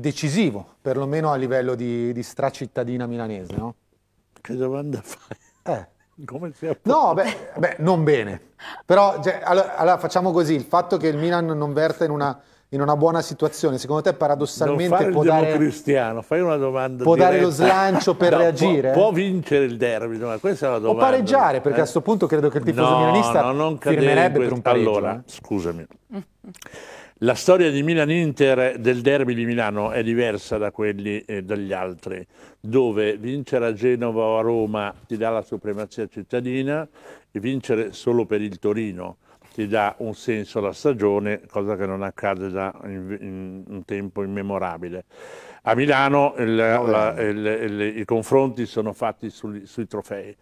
decisivo, perlomeno a livello di, di stracittadina milanese, no? Che domanda fai? Eh. Come si appunto? no, beh, beh, non bene. Però cioè, allora, allora, facciamo così, il fatto che il Milan non verta in una, in una buona situazione, secondo te paradossalmente non fare può il cristiano, fai una domanda Può diretta. dare lo slancio per no, reagire? Può, può, vincere il derby, ma questa è la domanda. O pareggiare, perché eh? a questo punto credo che il tifoso no, milanista no, non firmerebbe quel... per un pareggio. Allora, eh? scusami. La storia di Milan-Inter del derby di Milano è diversa da quelli eh, dagli altri, dove vincere a Genova o a Roma ti dà la supremazia cittadina e vincere solo per il Torino ti dà un senso alla stagione, cosa che non accade da in, in, un tempo immemorabile. A Milano il, la, il, il, i confronti sono fatti sui, sui trofei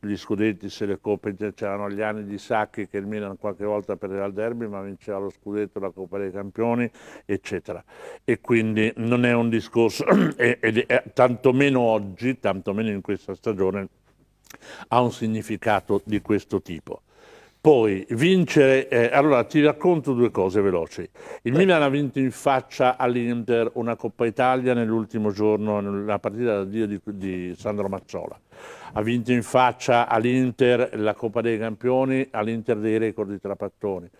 gli scudetti se le coppe c'erano gli anni di Sacchi che il Milan qualche volta perdeva il derby ma vinceva lo scudetto, la Coppa dei Campioni eccetera e quindi non è un discorso e, e, e, tantomeno oggi, tantomeno in questa stagione ha un significato di questo tipo. Poi vincere, eh, allora ti racconto due cose veloci. Il Milan ha vinto in faccia all'Inter una Coppa Italia nell'ultimo giorno, nella partita d'addio di, di Sandro Mazzola. Ha vinto in faccia all'Inter la Coppa dei Campioni, all'Inter dei record di Trapattoni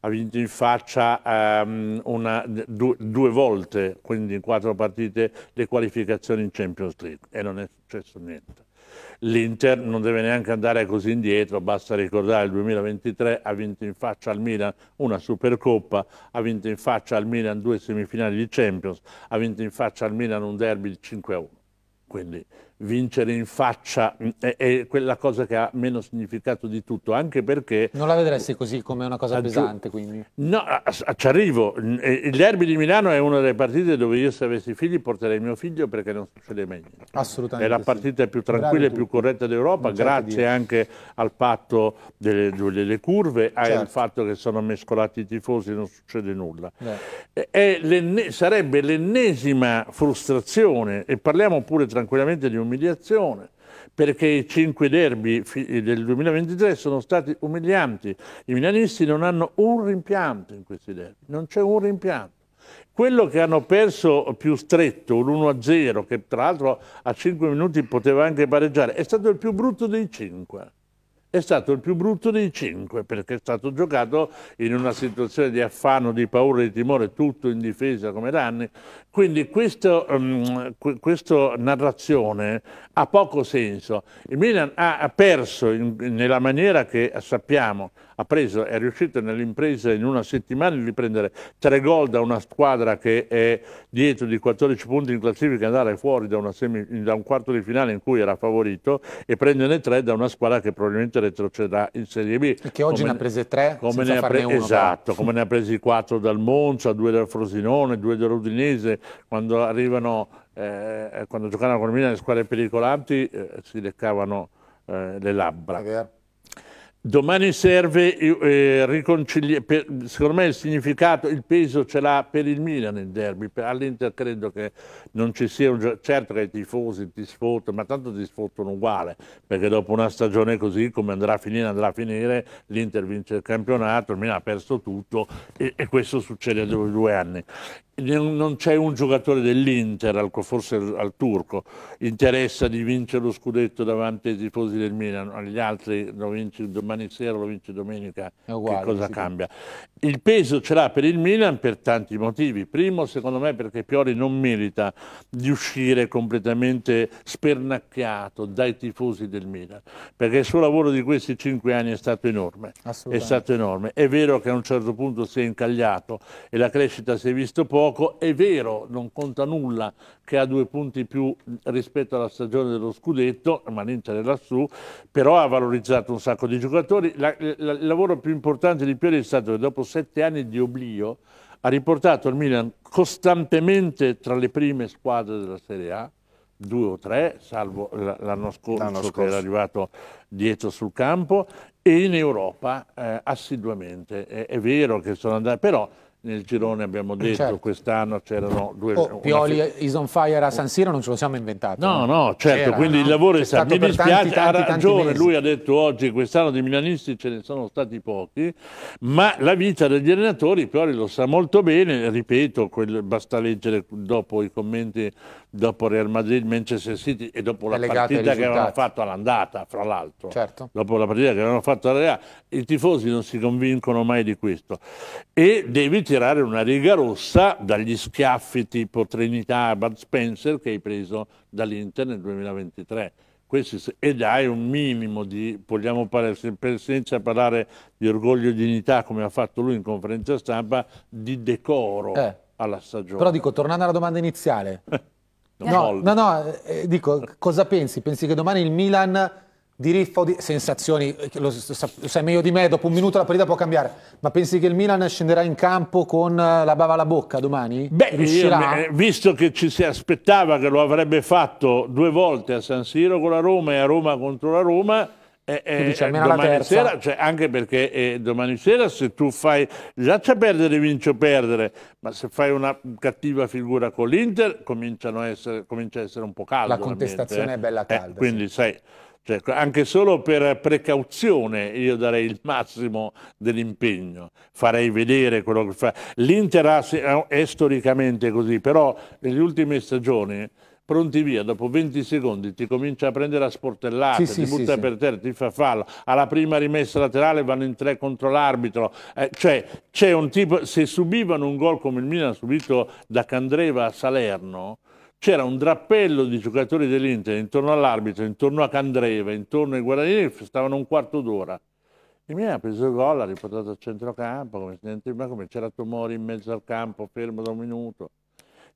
ha vinto in faccia um, una, due, due volte, quindi in quattro partite, le qualificazioni in Champions League e non è successo niente l'Inter non deve neanche andare così indietro, basta ricordare il 2023 ha vinto in faccia al Milan una Supercoppa, ha vinto in faccia al Milan due semifinali di Champions, ha vinto in faccia al Milan un derby di 5-1. Quindi vincere in faccia mm, è, è, quella cosa che ha meno significato di tutto, anche perché... Non la vedresti così come una cosa pesante, quindi? No, ci arrivo. Mm, il derby di Milano è una delle partite dove io se avessi figli porterei mio figlio perché non succede mai niente. Assolutamente. È la partita sì. più tranquilla e più corretta d'Europa, grazie anche al patto delle, delle curve, certo. al fatto che sono mescolati i tifosi, non succede nulla. L'enne sarebbe l'ennesima frustrazione, e parliamo pure tranquillamente di un un'umiliazione, perché i cinque derby del 2023 sono stati umilianti. I milanisti non hanno un rimpianto in questi derby, non c'è un rimpianto. Quello che hanno perso più stretto, l'1-0, che tra l'altro a 5 minuti poteva anche pareggiare, è stato il più brutto dei cinque è stato il più brutto dei cinque perché è stato giocato in una situazione di affanno, di paura, di timore, tutto in difesa come danni. Quindi questa um, mm, narrazione ha poco senso. Il Milan ha perso in, nella maniera che sappiamo ha preso, è riuscito nell'impresa in una settimana di prendere tre gol da una squadra che è dietro di 14 punti in classifica e andare fuori da, semi, da un quarto di finale in cui era favorito e prenderne tre da una squadra che probabilmente retrocederà in Serie B. E che oggi come, ne ha prese tre come ne ha pre- uno, Esatto, però. come ne ha presi quattro dal Monza, due dal Frosinone, due dall'Udinese, quando arrivano, eh, quando giocavano con Milano le squadre pericolanti eh, si leccavano eh, le labbra. Domani serve, eh, eh per, secondo me il significato, il peso ce l'ha per il Milan il derby, all'Inter credo che non ci sia, un, certo che i tifosi ti sfottano, ma tanto ti sfottano uguale, perché dopo una stagione così come andrà a finire, andrà a finire, l'Inter vince il campionato, il Milan ha perso tutto e, e questo succede dopo due anni non c'è un giocatore dell'Inter, forse al turco, interessa di vincere lo scudetto davanti ai tifosi del Milan, agli altri lo vinci domani sera, lo vinci domenica, uguale, che cosa cambia? Il peso ce l'ha per il Milan per tanti motivi. Primo, secondo me, perché Piori non merita di uscire completamente spernacchiato dai tifosi del Milan, perché il suo lavoro di questi cinque anni è stato enorme. È stato enorme. È vero che a un certo punto si è incagliato e la crescita si è vista poco, poco, è vero, non conta nulla che ha due punti più rispetto alla stagione dello scudetto, ma l'Inter è lassù, però ha valorizzato un sacco di giocatori. La, la, il lavoro più importante di Pioli è stato che dopo sette anni di oblio ha riportato il Milan costantemente tra le prime squadre della Serie A, due o tre, salvo l'anno scorso, scorso, che era arrivato dietro sul campo, e in Europa eh, assiduamente. È, è vero che sono andati, però nel girone abbiamo eh, detto certo. quest'anno c'erano oh, due oh, Pioli is on fire a San Siro non ce lo siamo inventato no eh. no certo quindi no? il lavoro è stato mi dispiace tanti, tanti, ha ragione lui ha detto oggi quest'anno di milanisti ce ne sono stati pochi ma la vita degli allenatori Pioli lo sa molto bene ripeto quel, basta leggere dopo i commenti dopo Real Madrid Manchester City e dopo la partita che avevano fatto all'andata fra l'altro certo. dopo la partita che avevano fatto alla Real i tifosi non si convincono mai di questo e devi tirare tirare una riga rossa dagli schiaffi tipo Trinità e Bud Spencer che hai preso dall'Inter nel 2023. Questi, ed hai un minimo di, vogliamo parlare, senza parlare di orgoglio e dignità come ha fatto lui in conferenza stampa, di decoro eh, alla stagione. Però dico, tornando alla domanda iniziale, no, no, no, no eh, dico, cosa pensi? Pensi che domani il Milan di riffa o di sensazioni, eh, lo, sai meglio di me, dopo un minuto la partita può cambiare, ma pensi che il Milan scenderà in campo con eh, la bava alla bocca domani? Beh, Riuscirà? Io, eh, visto che ci si aspettava che lo avrebbe fatto due volte a San Siro con la Roma e a Roma contro la Roma, eh, eh, dice, almeno domani la terza. sera, cioè, anche perché eh, domani sera se tu fai già c'è perdere, vince o perdere, ma se fai una cattiva figura con l'Inter comincia a essere un po' caldo. La contestazione è bella calda. quindi sì. sai, cioè, anche solo per precauzione io darei il massimo dell'impegno, farei vedere quello che fa. L'Inter è storicamente così, però negli ultimi stagioni pronti via, dopo 20 secondi ti comincia a prendere a sportellate, sì, ti sì, butta sì, per terra, ti fa fallo, alla prima rimessa laterale vanno in tre contro l'arbitro, eh, cioè c'è un tipo, se subivano un gol come il Milan subito da Candreva a Salerno, c'era un drappello di giocatori dell'Inter intorno all'arbitro, intorno a Candreva, intorno ai guadagnini, stavano un quarto d'ora. E mi ha preso il gol, l'ha riportato a centrocampo, come, c'era Tomori in mezzo al campo, fermo da un minuto.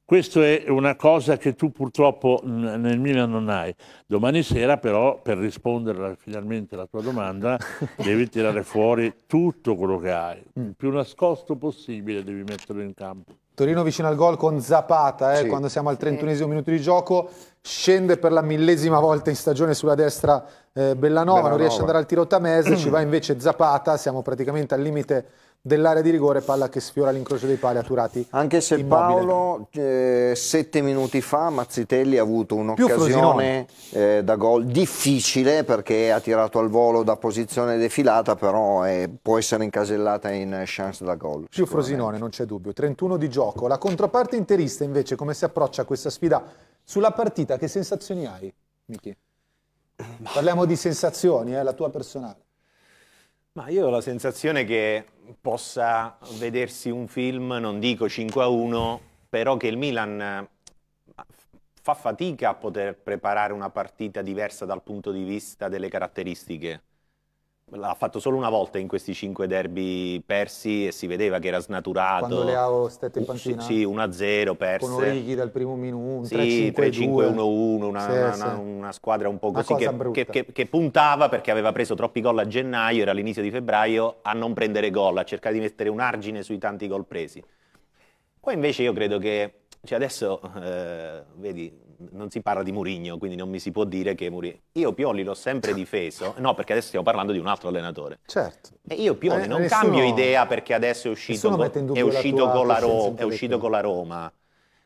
Questa è una cosa che tu purtroppo nel Milan non hai. Domani sera però, per rispondere finalmente alla tua domanda, devi tirare fuori tutto quello che hai, mm. il più nascosto possibile devi metterlo in campo. Torino vicino al gol con Zapata, eh, sì. quando siamo al 31 minuto di gioco, scende per la millesima volta in stagione sulla destra eh, Bellanova, Bellanova, non riesce ad andare al tiro Tamese, ci va invece Zapata, siamo praticamente al limite dell'area di rigore, palla che sfiora l'incrocio dei pali a Turati. Anche se immobile. Paolo eh, sette minuti fa Mazzitelli ha avuto un'occasione eh, da gol difficile perché ha tirato al volo da posizione defilata, però eh, può essere incasellata in chance da gol. Più Frosinone, non c'è dubbio. 31 di gioco. La controparte interista invece come si approccia a questa sfida? Sulla partita che sensazioni hai, Michi? Parliamo di sensazioni, eh, la tua personale. Ma io ho la sensazione che possa vedersi un film, non dico 5 a 1, però che il Milan eh, fa fatica a poter preparare una partita diversa dal punto di vista delle caratteristiche l'ha fatto solo una volta in questi cinque derby persi e si vedeva che era snaturato. Quando Leao stette in panchina? Sì, 1-0 perse. Con Orighi dal primo minuto, sì, 3-5-1-1, una, sì, una, sì. una, squadra un po' così che, che, che, che, puntava perché aveva preso troppi gol a gennaio, era l'inizio di febbraio, a non prendere gol, a cercare di mettere un argine sui tanti gol presi. Poi invece io credo che, cioè adesso, eh, vedi, non si parla di Murigno, quindi non mi si può dire che Murigno... Io Pioli l'ho sempre difeso, no perché adesso stiamo parlando di un altro allenatore. Certo. E io Pioli eh, non nessuno, cambio idea perché adesso è uscito, con, è uscito, la con, la Ro- è uscito con la Roma.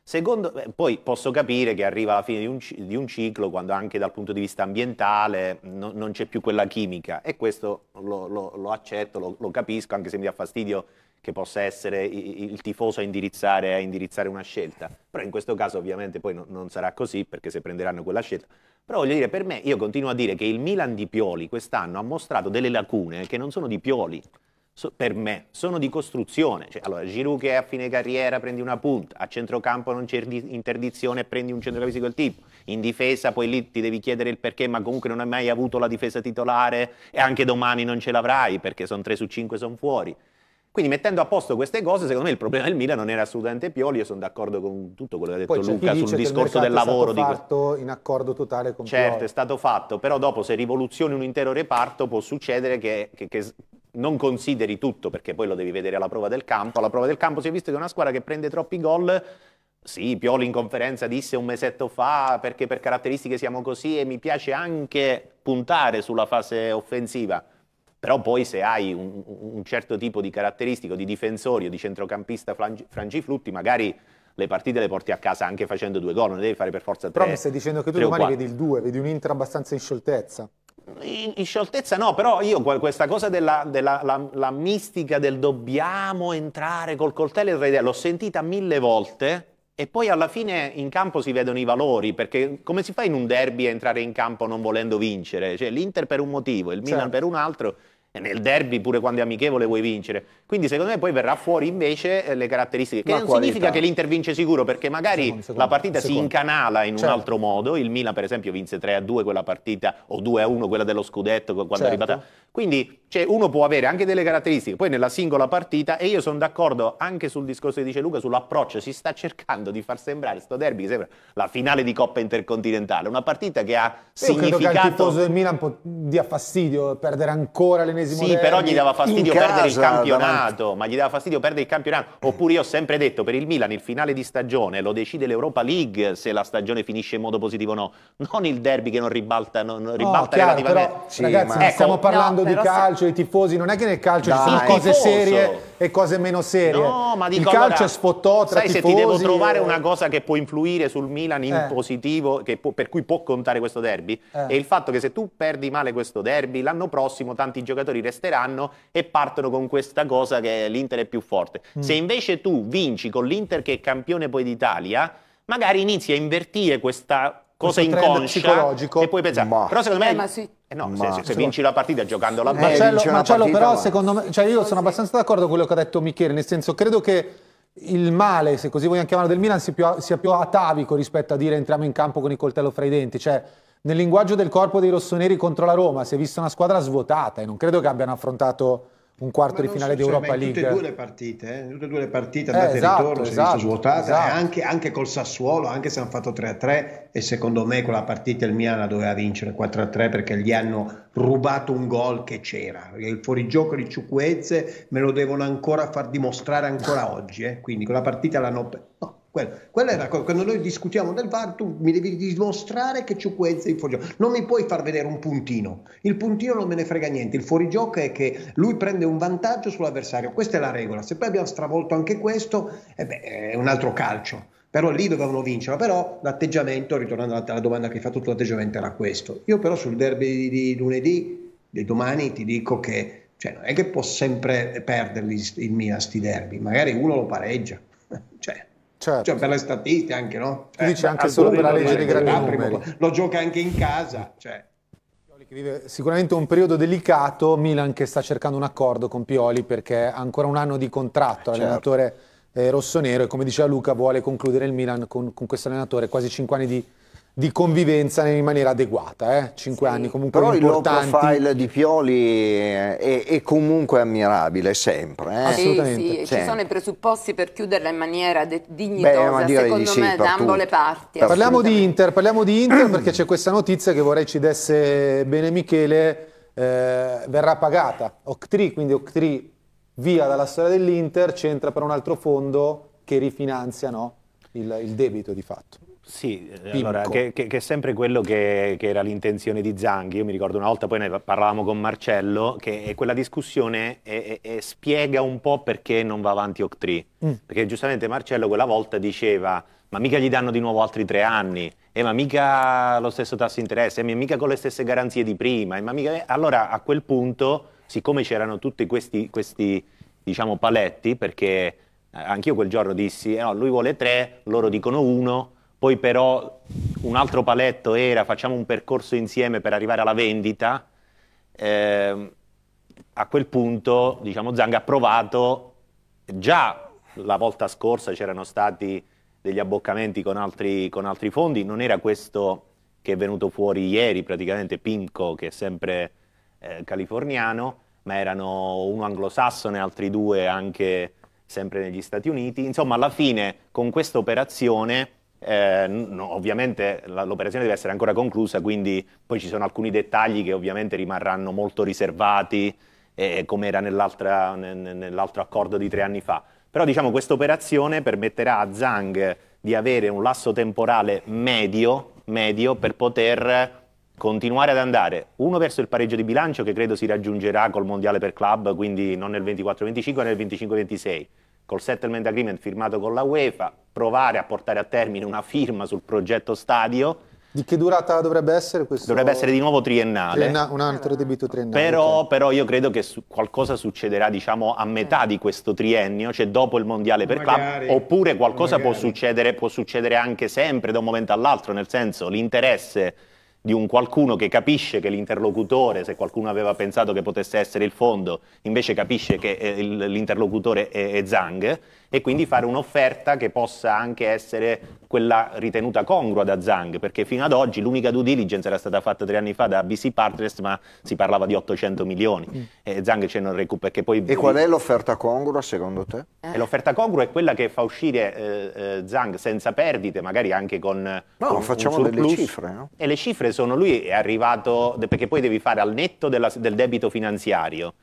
Secondo, beh, poi posso capire che arriva alla fine di un, di un, ciclo quando anche dal punto di vista ambientale no, non c'è più quella chimica e questo lo, lo, lo accetto, lo, lo, capisco anche se mi dà fastidio che possa essere il tifoso a indirizzare, a indirizzare una scelta. Però in questo caso ovviamente poi no, non sarà così perché se prenderanno quella scelta. Però voglio dire, per me, io continuo a dire che il Milan di Pioli quest'anno ha mostrato delle lacune che non sono di Pioli, so, per me, sono di costruzione. Cioè, allora, Giroud che è a fine carriera prendi una punta, a centrocampo non c'è interdizione e prendi un centrocampista di quel tipo. In difesa poi lì ti devi chiedere il perché, ma comunque non hai mai avuto la difesa titolare e anche domani non ce l'avrai perché sono 3 su 5 sono fuori. Quindi mettendo a posto queste cose, secondo me il problema del Milan non era assolutamente Pioli, io sono d'accordo con tutto quello che ha detto Poi, Luca sul discorso del lavoro. È stato fatto di... fatto in accordo totale con Certo, Pioli. è stato fatto, però dopo se rivoluzioni un intero reparto può succedere che, che, che non consideri tutto, perché poi lo devi vedere alla prova del campo. Alla prova del campo si è visto che è una squadra che prende troppi gol. Sì, Pioli in conferenza disse un mesetto fa perché per caratteristiche siamo così e mi piace anche puntare sulla fase offensiva però poi se hai un, un certo tipo di caratteristico di difensore o di centrocampista frangiflutti, magari le partite le porti a casa anche facendo due gol, non devi fare per forza tre. Però mi stai dicendo che tu domani vedi il 2, vedi un Inter abbastanza in scioltezza. In, in scioltezza no, però io questa cosa della, della la, la mistica del dobbiamo entrare col coltello in rete l'ho sentita mille volte e poi alla fine in campo si vedono i valori, perché come si fa in un derby a entrare in campo non volendo vincere? Cioè l'Inter per un motivo, il Milan certo. per un altro e nel derby, pure quando è amichevole, vuoi vincere. Quindi secondo me poi verrà fuori invece eh, le caratteristiche. Che la non qualità. significa che l'Inter vince sicuro, perché magari secondo, secondo, la partita secondo. si incanala in certo. un altro modo. Il Milan, per esempio, vinse 3-2 quella partita, o 2-1 quella dello Scudetto quando certo. è arrivata. Quindi cioè, uno può avere anche delle caratteristiche, poi nella singola partita, e io sono d'accordo anche sul discorso che dice Luca, sull'approccio, si sta cercando di far sembrare sto derby che sembra la finale di Coppa Intercontinentale, una partita che ha io significato... Io credo che il tifoso del Milan dia fastidio perdere ancora l'energia moderni. Sì, però gli dava fastidio perdere il campionato, davanti. ma gli dava fastidio perdere il campionato. Oppure io ho sempre detto, per il Milan il finale di stagione lo decide l'Europa League se la stagione finisce in modo positivo o no, non il derby che non ribalta, non ribalta no, chiaro, relativamente. Però, sì, ragazzi, ma... Ecco, stiamo parlando no, di calcio, di tifosi, non è che nel calcio Dai, ci sono cose tifoso. serie e cose meno serie. No, ma dico, il calcio allora, è sfottò tra sai, tifosi. Sai se ti devo trovare e... una cosa che può influire sul Milan eh. in eh. positivo, può, per cui può contare questo derby, eh. è il fatto che se tu perdi male questo derby, l'anno prossimo tanti giocatori giocatori resteranno e partono con questa cosa che l'Inter è più forte. Mm. Se invece tu vinci con l'Inter che è campione poi d'Italia, magari inizi a invertire questa cosa inconscia e puoi pensare. Ma. Però secondo me... Eh, ma sì. Eh no, se, se, se, vinci la partita giocando la partita. Eh, Marcello, Marcello partita, però ma... secondo me, cioè io sono abbastanza d'accordo con quello che ha detto Michele, nel senso credo che il male, se così vogliamo chiamarlo, del Milan sia più, sia più, atavico rispetto a dire entriamo in campo con il coltello fra i denti, cioè nel linguaggio del corpo dei rossoneri contro la Roma si è vista una squadra svuotata e non credo che abbiano affrontato un quarto di finale di cioè, Europa cioè, League. Eh, tutte e due le partite, eh? tutte e due le partite andate eh, esatto, e ritorno, esatto, si svuotate, esatto. anche, anche, col Sassuolo, anche se hanno fatto 3-3 e secondo me quella partita il Milan doveva vincere 4-3 perché gli hanno rubato un gol che c'era, il fuorigioco di Ciucuezze me lo devono ancora far dimostrare ancora oggi, eh? quindi quella partita l'hanno... No quello, quella è la cosa. Quando noi discutiamo del VAR, tu mi devi dimostrare che c'è quezza in fuorigioco. Non mi puoi far vedere un puntino. Il puntino non me ne frega niente. Il fuorigioco è che lui prende un vantaggio sull'avversario. Questa è la regola. Se poi abbiamo stravolto anche questo, eh beh, è un altro calcio. Però lì dovevano vincere. Però l'atteggiamento, ritornando alla domanda che hai fatto l'atteggiamento era questo. Io però sul derby di lunedì, di domani, ti dico che cioè, non è che può sempre perderli il Milan sti derby. Magari uno lo pareggia. cioè Certo. Cioè, per le statistiche anche, no? Tu eh, anche solo per la legge dei grandi numeri. Lo gioca anche in casa, cioè. vive sicuramente un periodo delicato, Milan che sta cercando un accordo con Pioli perché ha ancora un anno di contratto, certo. eh, certo. rossonero e come diceva Luca vuole concludere il Milan con, con questo allenatore, quasi 5 anni di, contratto di convivenza in maniera adeguata, eh? cinque sì, anni comunque però importanti. Però il profile di Pioli è, è comunque ammirabile, sempre. Eh? Assolutamente. Sì, sì. Cioè. ci sono i presupposti per chiuderla in maniera dignitosa, Beh, secondo sì, me, da ambo le parti. Parliamo di Inter, parliamo di Inter perché c'è questa notizia che vorrei ci desse bene Michele, eh, verrà pagata. Octri, quindi Octri via dalla storia dell'Inter, c'entra per un altro fondo che rifinanzia no? il, il debito di fatto. Sì, eh, allora, che, che, che, è sempre quello che, che era l'intenzione di Zanghi, io mi ricordo una volta, poi ne parlavamo con Marcello, che quella discussione è, è, è spiega un po' perché non va avanti Octree, mm. perché giustamente Marcello quella volta diceva ma mica gli danno di nuovo altri tre anni, eh, ma mica lo stesso tasso di interesse, eh, mica con le stesse garanzie di prima, eh, ma mica... Eh". allora a quel punto, siccome c'erano tutti questi, questi diciamo, paletti, perché anch'io quel giorno dissi, eh, no, lui vuole tre, loro dicono uno, poi però un altro paletto era facciamo un percorso insieme per arrivare alla vendita. Eh, a quel punto, diciamo, Zang ha provato già la volta scorsa c'erano stati degli abboccamenti con altri, con altri fondi, non era questo che è venuto fuori ieri, praticamente Pinco, che è sempre eh, californiano, ma erano uno anglosassone altri due anche sempre negli Stati Uniti. Insomma, alla fine con questa operazione eh, no, ovviamente l'operazione deve essere ancora conclusa, quindi poi ci sono alcuni dettagli che ovviamente rimarranno molto riservati, eh, come era nell'altro accordo di tre anni fa. Però diciamo questa operazione permetterà a Zhang di avere un lasso temporale medio, medio per poter continuare ad andare, uno verso il pareggio di bilancio che credo si raggiungerà col mondiale per club, quindi non nel 24-25 ma nel 25-26 col settlement agreement firmato con la UEFA, provare a portare a termine una firma sul progetto stadio. Di che durata dovrebbe essere questo? Dovrebbe essere di nuovo triennale. Trienna- un altro ah. debito triennale. Però, cioè. però io credo che su- qualcosa succederà diciamo, a metà di questo triennio, cioè dopo il mondiale per magari, club, oppure qualcosa può succedere, può succedere anche sempre da un momento all'altro, nel senso l'interesse di un qualcuno che capisce che l'interlocutore, se qualcuno aveva pensato che potesse essere il fondo, invece capisce che eh, l'interlocutore è, Zhang, e quindi fare un'offerta che possa anche essere quella ritenuta congrua da Zang, perché fino ad oggi l'unica due diligence era stata fatta tre anni fa da BC Partners, ma si parlava di 800 milioni mm. e Zang ce ne recupera. Che poi... E qual è l'offerta congrua secondo te? Eh. L'offerta congrua è quella che fa uscire eh, eh Zang senza perdite, magari anche con... No, con facciamo delle cifre. No? E le cifre sono, lui è arrivato, perché poi devi fare al netto della, del debito finanziario,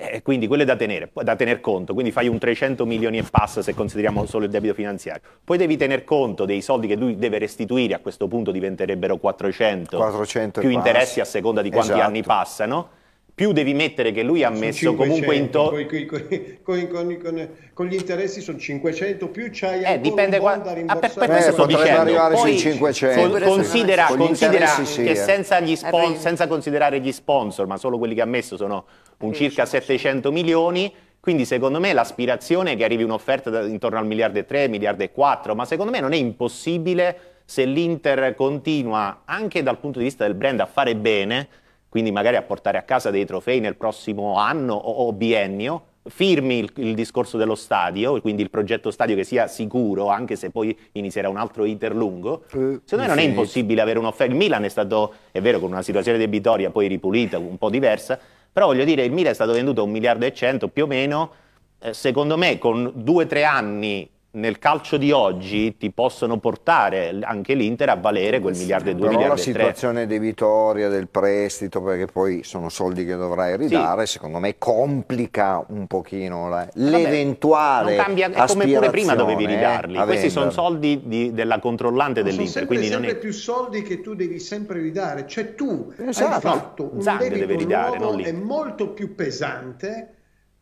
eh, quindi quello è da tenere, da tener conto, quindi fai un 300 milioni e passa se consideriamo solo il debito finanziario. Poi devi tener conto dei soldi che lui deve restituire, a questo punto diventerebbero 400, 400 più interessi a seconda di quanti esatto. anni passano più devi mettere che lui ha messo 500, comunque intorno... Con, con, con, gli interessi sono 500, più c'hai eh, dipende qua... a per, per questo eh, sto dicendo. arrivare Poi, sui 500. considera, considera che eh. senza, spon, senza, considerare gli sponsor, ma solo quelli che ha messo sono un circa 700 milioni, quindi secondo me l'aspirazione è che arrivi un'offerta intorno al miliardo e 3, miliardo e 4, ma secondo me non è impossibile se l'Inter continua, anche dal punto di vista del brand, a fare bene quindi magari a portare a casa dei trofei nel prossimo anno o, o biennio, firmi il, il, discorso dello stadio, quindi il progetto stadio che sia sicuro, anche se poi inizierà un altro iter lungo. Eh, secondo me non è impossibile avere un'offerta. Il Milan è stato, è vero, con una situazione debitoria poi ripulita, un po' diversa, però voglio dire, il Milan è stato venduto a un miliardo e cento più o meno. Eh, secondo me, con due o tre anni nel calcio di oggi ti possono portare anche l'Inter a valere quel miliardo e due miliardi. Però la situazione debitoria del prestito, perché poi sono soldi che dovrai ridare, sì. secondo me complica un pochino la, eh, l'eventuale Vabbè, cambia, è come pure prima dovevi eh, ridarli. Questi sono soldi di, della controllante Ma dell'Inter. Sono sempre, sempre è... più soldi che tu devi sempre ridare. Cioè tu esatto. hai fatto un Zang debito deve ridare, nuovo, è molto più pesante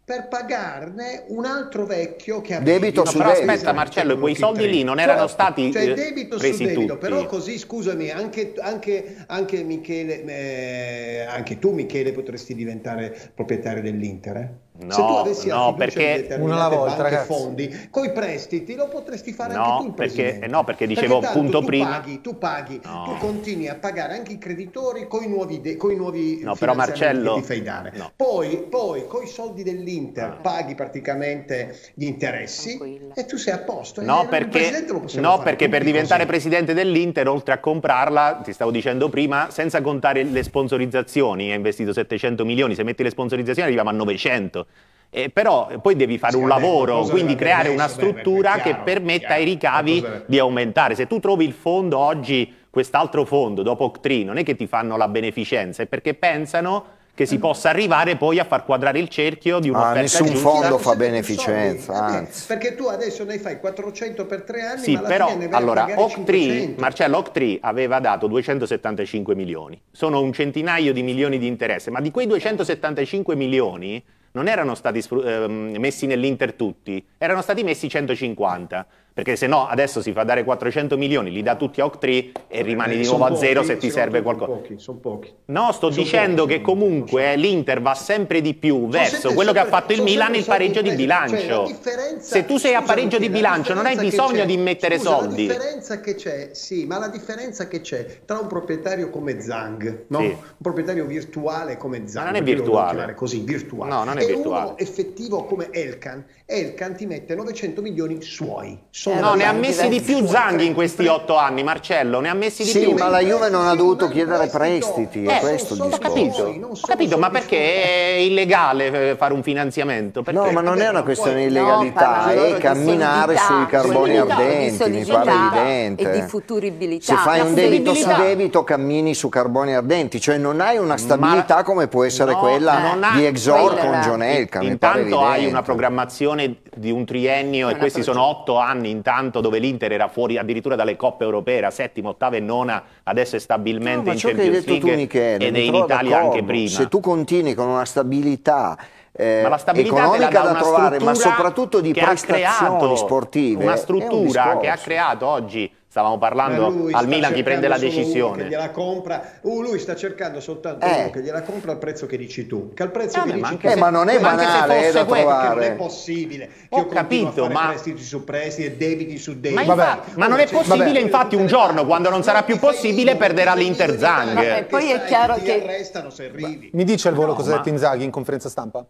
per pagarne un altro vecchio che aveva debito no, su debito. aspetta cioè, Marcello quei soldi lì non cioè, erano stati cioè, eh, debito presi su debito tutti. però così scusami anche, anche, anche Michele eh, anche tu Michele potresti diventare proprietario dell'Inter eh? No, Se tu avessi no, perché una alla volta, ragazzi. fondi, coi prestiti lo potresti fare no, anche tu perché, eh, No, perché dicevo perché punto tu prima. Paghi, tu paghi, no. tu continui a pagare anche i creditori coi nuovi, de- coi nuovi no, però Marcello, che ti fai dare. No. Poi, poi coi soldi dell'Inter no. Ah. paghi praticamente gli interessi Tranquilla. e tu sei a posto. No, eh, perché, no, perché per diventare così. presidente dell'Inter, oltre a comprarla, ti stavo dicendo prima, senza contare le sponsorizzazioni, hai investito 700 milioni, se metti le sponsorizzazioni arriviamo a 900 eh, però poi devi fare sì, un lavoro, quindi creare una struttura chiaro, che permetta chiaro, ai ricavi di aumentare. Se tu trovi il fondo oggi, quest'altro fondo dopo Octree, non è che ti fanno la beneficenza, è perché pensano che si possa arrivare poi a far quadrare il cerchio di un'offerta Ma nessun giusta. fondo fa beneficenza anzi. perché tu adesso ne fai 400 per tre anni sì, però, allora, Octree, Marcello Octree aveva dato 275 milioni sono un centinaio di milioni di interesse ma di quei 275 milioni non erano stati ehm, messi nell'Inter tutti, erano stati messi 150 perché se no adesso si fa dare 400 milioni, li dà tutti a Octri e rimani eh, di nuovo a zero se ti serve qualcosa. Sono pochi, sono pochi. No, sto dicendo pochi, che comunque so. l'Inter va sempre di più sono verso sempre, quello che ha fatto il Milan, il pareggio di cioè, bilancio. Cioè, se tu sei a pareggio di bilancio non hai bisogno di mettere scusa, soldi. La differenza che c'è, sì, ma la differenza che c'è tra un proprietario come Zhang, no? sì. un proprietario virtuale come Zhang, ma non è virtuale. Così, virtuale. No, non è e virtuale. uno effettivo come Elkan, Elkan ti mette 900 milioni suoi sono no, ne ha messi di più Zanghi in questi otto anni, Marcello, ne ha messi di sì, più. Sì, ma la Juve non ha dovuto chiedere prestiti, eh, è questo il discorso. Ho capito, ho capito ma perché è illegale eh, fare un finanziamento? Perché? No, ma non è una questione di legalità, no, è camminare sui carboni ardenti, mi pare evidente. E di futuribilità. Se fai un debito su debito cammini su carboni ardenti, cioè non hai una stabilità ma come può essere no, quella eh, di Exor con Gionelca. Intanto hai una programmazione di un triennio e questi sono otto anni intanto dove l'Inter era fuori addirittura dalle coppe europee, era settima, ottava e nona, adesso è stabilmente no, in Champions League tu, Michele, ed è in Italia anche prima. Se tu continui con una stabilità eh, ma la stabilità economica da trovare, ma soprattutto di prestazioni sportive. Una struttura un che ha creato oggi Stavamo parlando eh, al Milan chi prende la decisione. Che gliela compra. Uh, lui sta cercando soltanto eh. che gliela compra al prezzo che dici tu. Che al prezzo eh, che ma dici tu. Eh, ma non è ma banale eh, da trovare. Non è possibile. Ho capito, ma prestiti su prestiti e debiti su debiti. Ma, infatti, ma non è cioè, possibile vabbè. infatti un giorno quando non sarà più possibile perderà l'Inter Zang. Eh, poi è chiaro che arrestano se arrivi. Mi dice al volo cosa ha detto Inzaghi in conferenza stampa?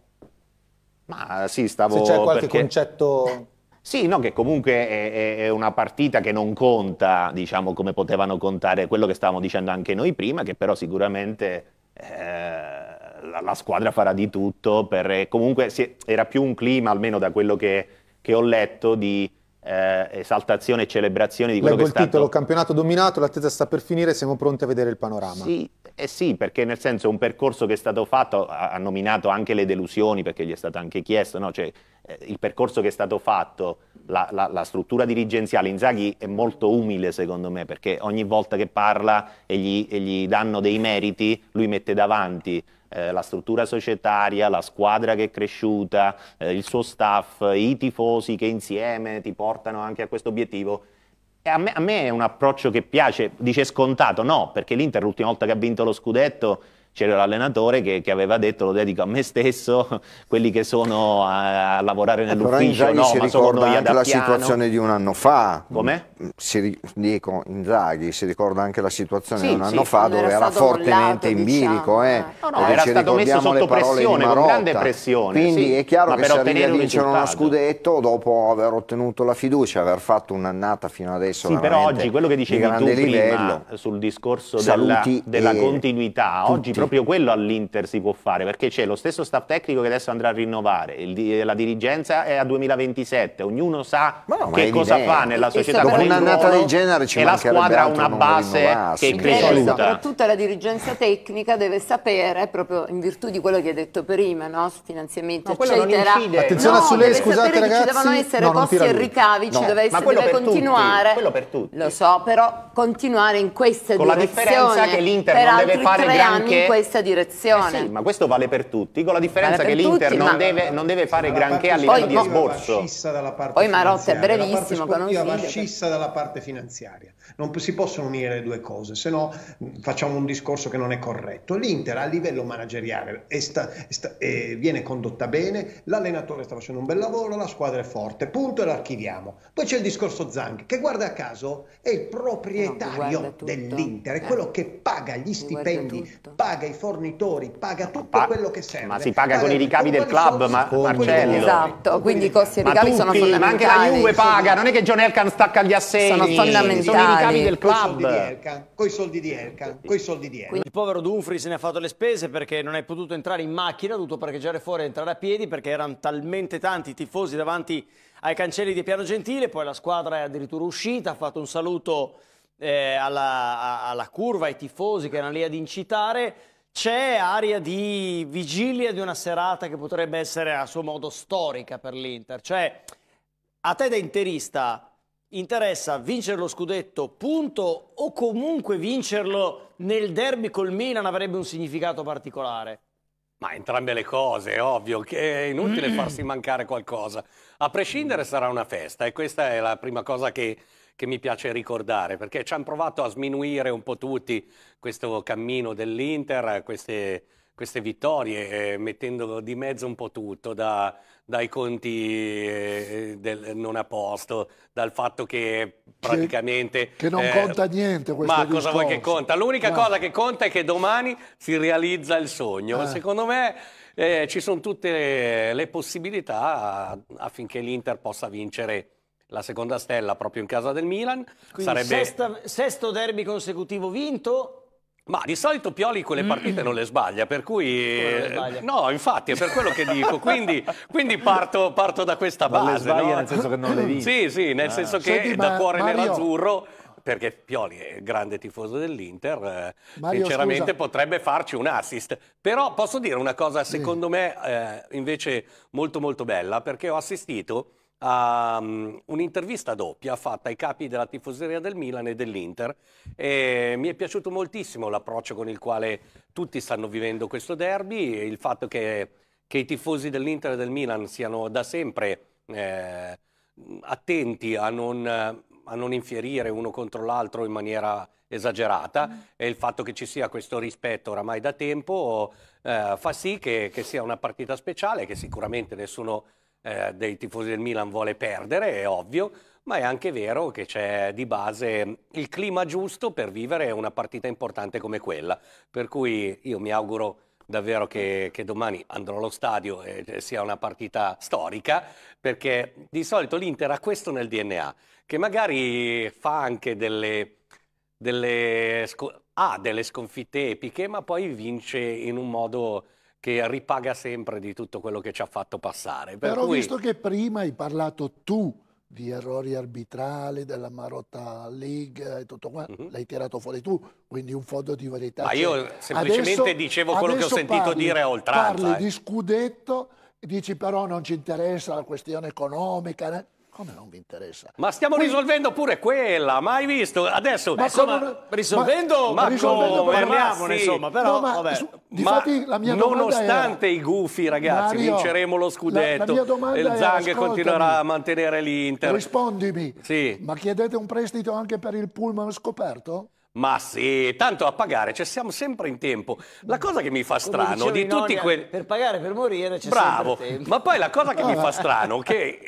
Ma sì, stavo Se c'è qualche concetto sì, no, che comunque è, è, una partita che non conta, diciamo, come potevano contare quello che stavamo dicendo anche noi prima, che però sicuramente eh, la, la, squadra farà di tutto per... Eh, comunque si, era più un clima, almeno da quello che, che ho letto, di eh, esaltazione e celebrazione di quello Leggo che è stato... il titolo, campionato dominato, l'attesa sta per finire, siamo pronti a vedere il panorama. Sì, eh sì, perché nel senso un percorso che è stato fatto ha, ha nominato anche le delusioni, perché gli è stato anche chiesto, no? Cioè, eh, il percorso che è stato fatto, la, la, la, struttura dirigenziale, Inzaghi è molto umile secondo me, perché ogni volta che parla e gli, e gli danno dei meriti, lui mette davanti eh, la struttura societaria, la squadra che è cresciuta, eh, il suo staff, i tifosi che insieme ti portano anche a questo obiettivo. A me, a me è un approccio che piace, dice scontato, no, perché l'Inter l'ultima volta che ha vinto lo scudetto c'era l'allenatore che, che, aveva detto lo dedico a me stesso, quelli che sono a, a lavorare eh, nell'ufficio, però no, si ma sono anche la situazione di un anno fa. Come? Si, dico, Inzaghi si ricorda anche la situazione sì, di un anno sì, fa dove era, fortemente in bilico, diciamo. eh, no, no, eh, era stato messo sotto pressione, con grande pressione. Quindi sì, è chiaro che se arrivi a vincere uno scudetto dopo aver ottenuto la fiducia, aver fatto un'annata fino adesso Sì, però oggi quello che dicevi tu livello, prima sul discorso della, della continuità, oggi proprio proprio quello all'Inter si può fare, perché c'è lo stesso staff tecnico che adesso andrà a rinnovare, il, la dirigenza è a 2027, ognuno sa no, che cosa idea. fa nella società. Con un'annata del genere ci e la squadra ha una base che è cresciuta. Soprattutto la dirigenza tecnica deve sapere, proprio in virtù di quello che hai detto prima, no? finanziamenti, no, eccetera. Attenzione no, su lei, scusate ragazzi. Ci devono essere no, costi e ricavi, ci deve, essere, deve continuare. Tutti, quello per tutti. Lo so, però continuare in questa Con direzione. Con la differenza che l'Inter non deve fare granché questa direzione. Eh sì, ma questo vale per tutti, con la differenza vale che l'Inter non, ma... deve, non deve fare granché a livello poi, di esborso. Poi Marotta è brevissimo con un video. Ma scissa dalla parte finanziaria. Non si possono unire le due cose, se no facciamo un discorso che non è corretto. L'Inter a livello manageriale è sta, è sta, è, viene condotta bene, l'allenatore sta facendo un bel lavoro, la squadra è forte, punto e l'archiviamo. Poi c'è il discorso Zang, che guarda caso è il proprietario no, dell'Inter, è eh. quello che paga gli stipendi, paga i fornitori, paga tutto pa- quello che serve. Ma si paga, paga con i ricavi del club, ma- Marcello. Esatto, quindi i costi e i ricavi tutti, sono fondamentali. Ma anche la Juve paga, non è che John Elkan stacca gli assegni. Sono fondamentali. Sono i ricavi del club. Coi soldi di Elkan, coi soldi di Elkan. Il povero Dunfri se ne ha fatto le spese perché non è potuto entrare in macchina, ha dovuto parcheggiare fuori e entrare a piedi perché erano talmente tanti tifosi davanti ai cancelli di Piano Gentile, poi la squadra è addirittura uscita, ha fatto un saluto eh, alla, alla, curva, ai tifosi che erano lì ad incitare. C'è aria di vigilia di una serata che potrebbe essere a suo modo storica per l'Inter, cioè a te da interista interessa vincere lo scudetto, punto, o comunque vincerlo nel derby col Milan avrebbe un significato particolare? Ma entrambe le cose, è ovvio che è inutile farsi mancare qualcosa. A prescindere sarà una festa e questa è la prima cosa che che mi piace ricordare, perché ci hanno provato a sminuire un po' tutti questo cammino dell'Inter, queste, queste, vittorie, eh, mettendo di mezzo un po' tutto, da, dai conti eh, del, non a posto, dal fatto che praticamente... Che, che non eh, conta niente questo Ma discorso. cosa vuoi che conta? L'unica no. cosa che conta è che domani si realizza il sogno. Eh. Secondo me... Eh, ci sono tutte le possibilità affinché l'Inter possa vincere la seconda stella proprio in casa del Milan. Quindi sarebbe... sesta, sesto derby consecutivo vinto. Ma di solito Pioli quelle mm. partite non le sbaglia, per cui... Sbaglia. No, infatti, è per quello che dico. Quindi, quindi parto, parto, da questa non base. Le sbaglia no? nel senso che non le vince. Sì, sì, nel ah. senso che Senti, da cuore Mario... nerazzurro perché Pioli è grande tifoso dell'Inter, eh, sinceramente scusa. potrebbe farci un assist. Però posso dire una cosa, secondo eh. me, eh, invece molto molto bella, perché ho assistito um, un'intervista doppia fatta ai capi della tifoseria del Milan e dell'Inter e mi è piaciuto moltissimo l'approccio con il quale tutti stanno vivendo questo derby e il fatto che, che i tifosi dell'Inter e del Milan siano da sempre eh, attenti a non, a non, infierire uno contro l'altro in maniera esagerata mm. e il fatto che ci sia questo rispetto oramai da tempo eh, fa sì che, che sia una partita speciale che sicuramente nessuno eh, dei tifosi del Milan vuole perdere, è ovvio, ma è anche vero che c'è di base il clima giusto per vivere una partita importante come quella. Per cui io mi auguro davvero che, che, domani andrò allo stadio e sia una partita storica, perché di solito l'Inter ha questo nel DNA, che magari fa anche delle, delle, delle sconfitte epiche, ma poi vince in un modo che ripaga sempre di tutto quello che ci ha fatto passare. Per Però cui... visto che prima hai parlato tu di errori arbitrali, della Marotta League e tutto qua, mm-hmm. l'hai tirato fuori tu, quindi un fondo di verità. Ma cioè, io semplicemente adesso, dicevo quello che ho sentito parli, dire a oltranza. Parli eh. di scudetto, dici però non ci interessa la questione economica, come non vi interessa? Ma stiamo Quindi... risolvendo pure quella, mai visto? Adesso, ma insomma, come... risolvendo, ma, ma risolvendo parliamone, sì. insomma, però, no, ma, vabbè. Su, difatti, la mia nonostante era... i gufi, ragazzi, Mario, vinceremo lo scudetto. La, la il Zang continuerà a mantenere l'Inter. Rispondimi, sì. ma chiedete un prestito anche per il pullman scoperto? Ma sì, tanto a pagare, cioè siamo sempre in tempo. La mm. cosa che mi fa strano di tutti quelli... Per pagare, per morire, c'è Bravo, ma poi la cosa che mi fa ah. strano è che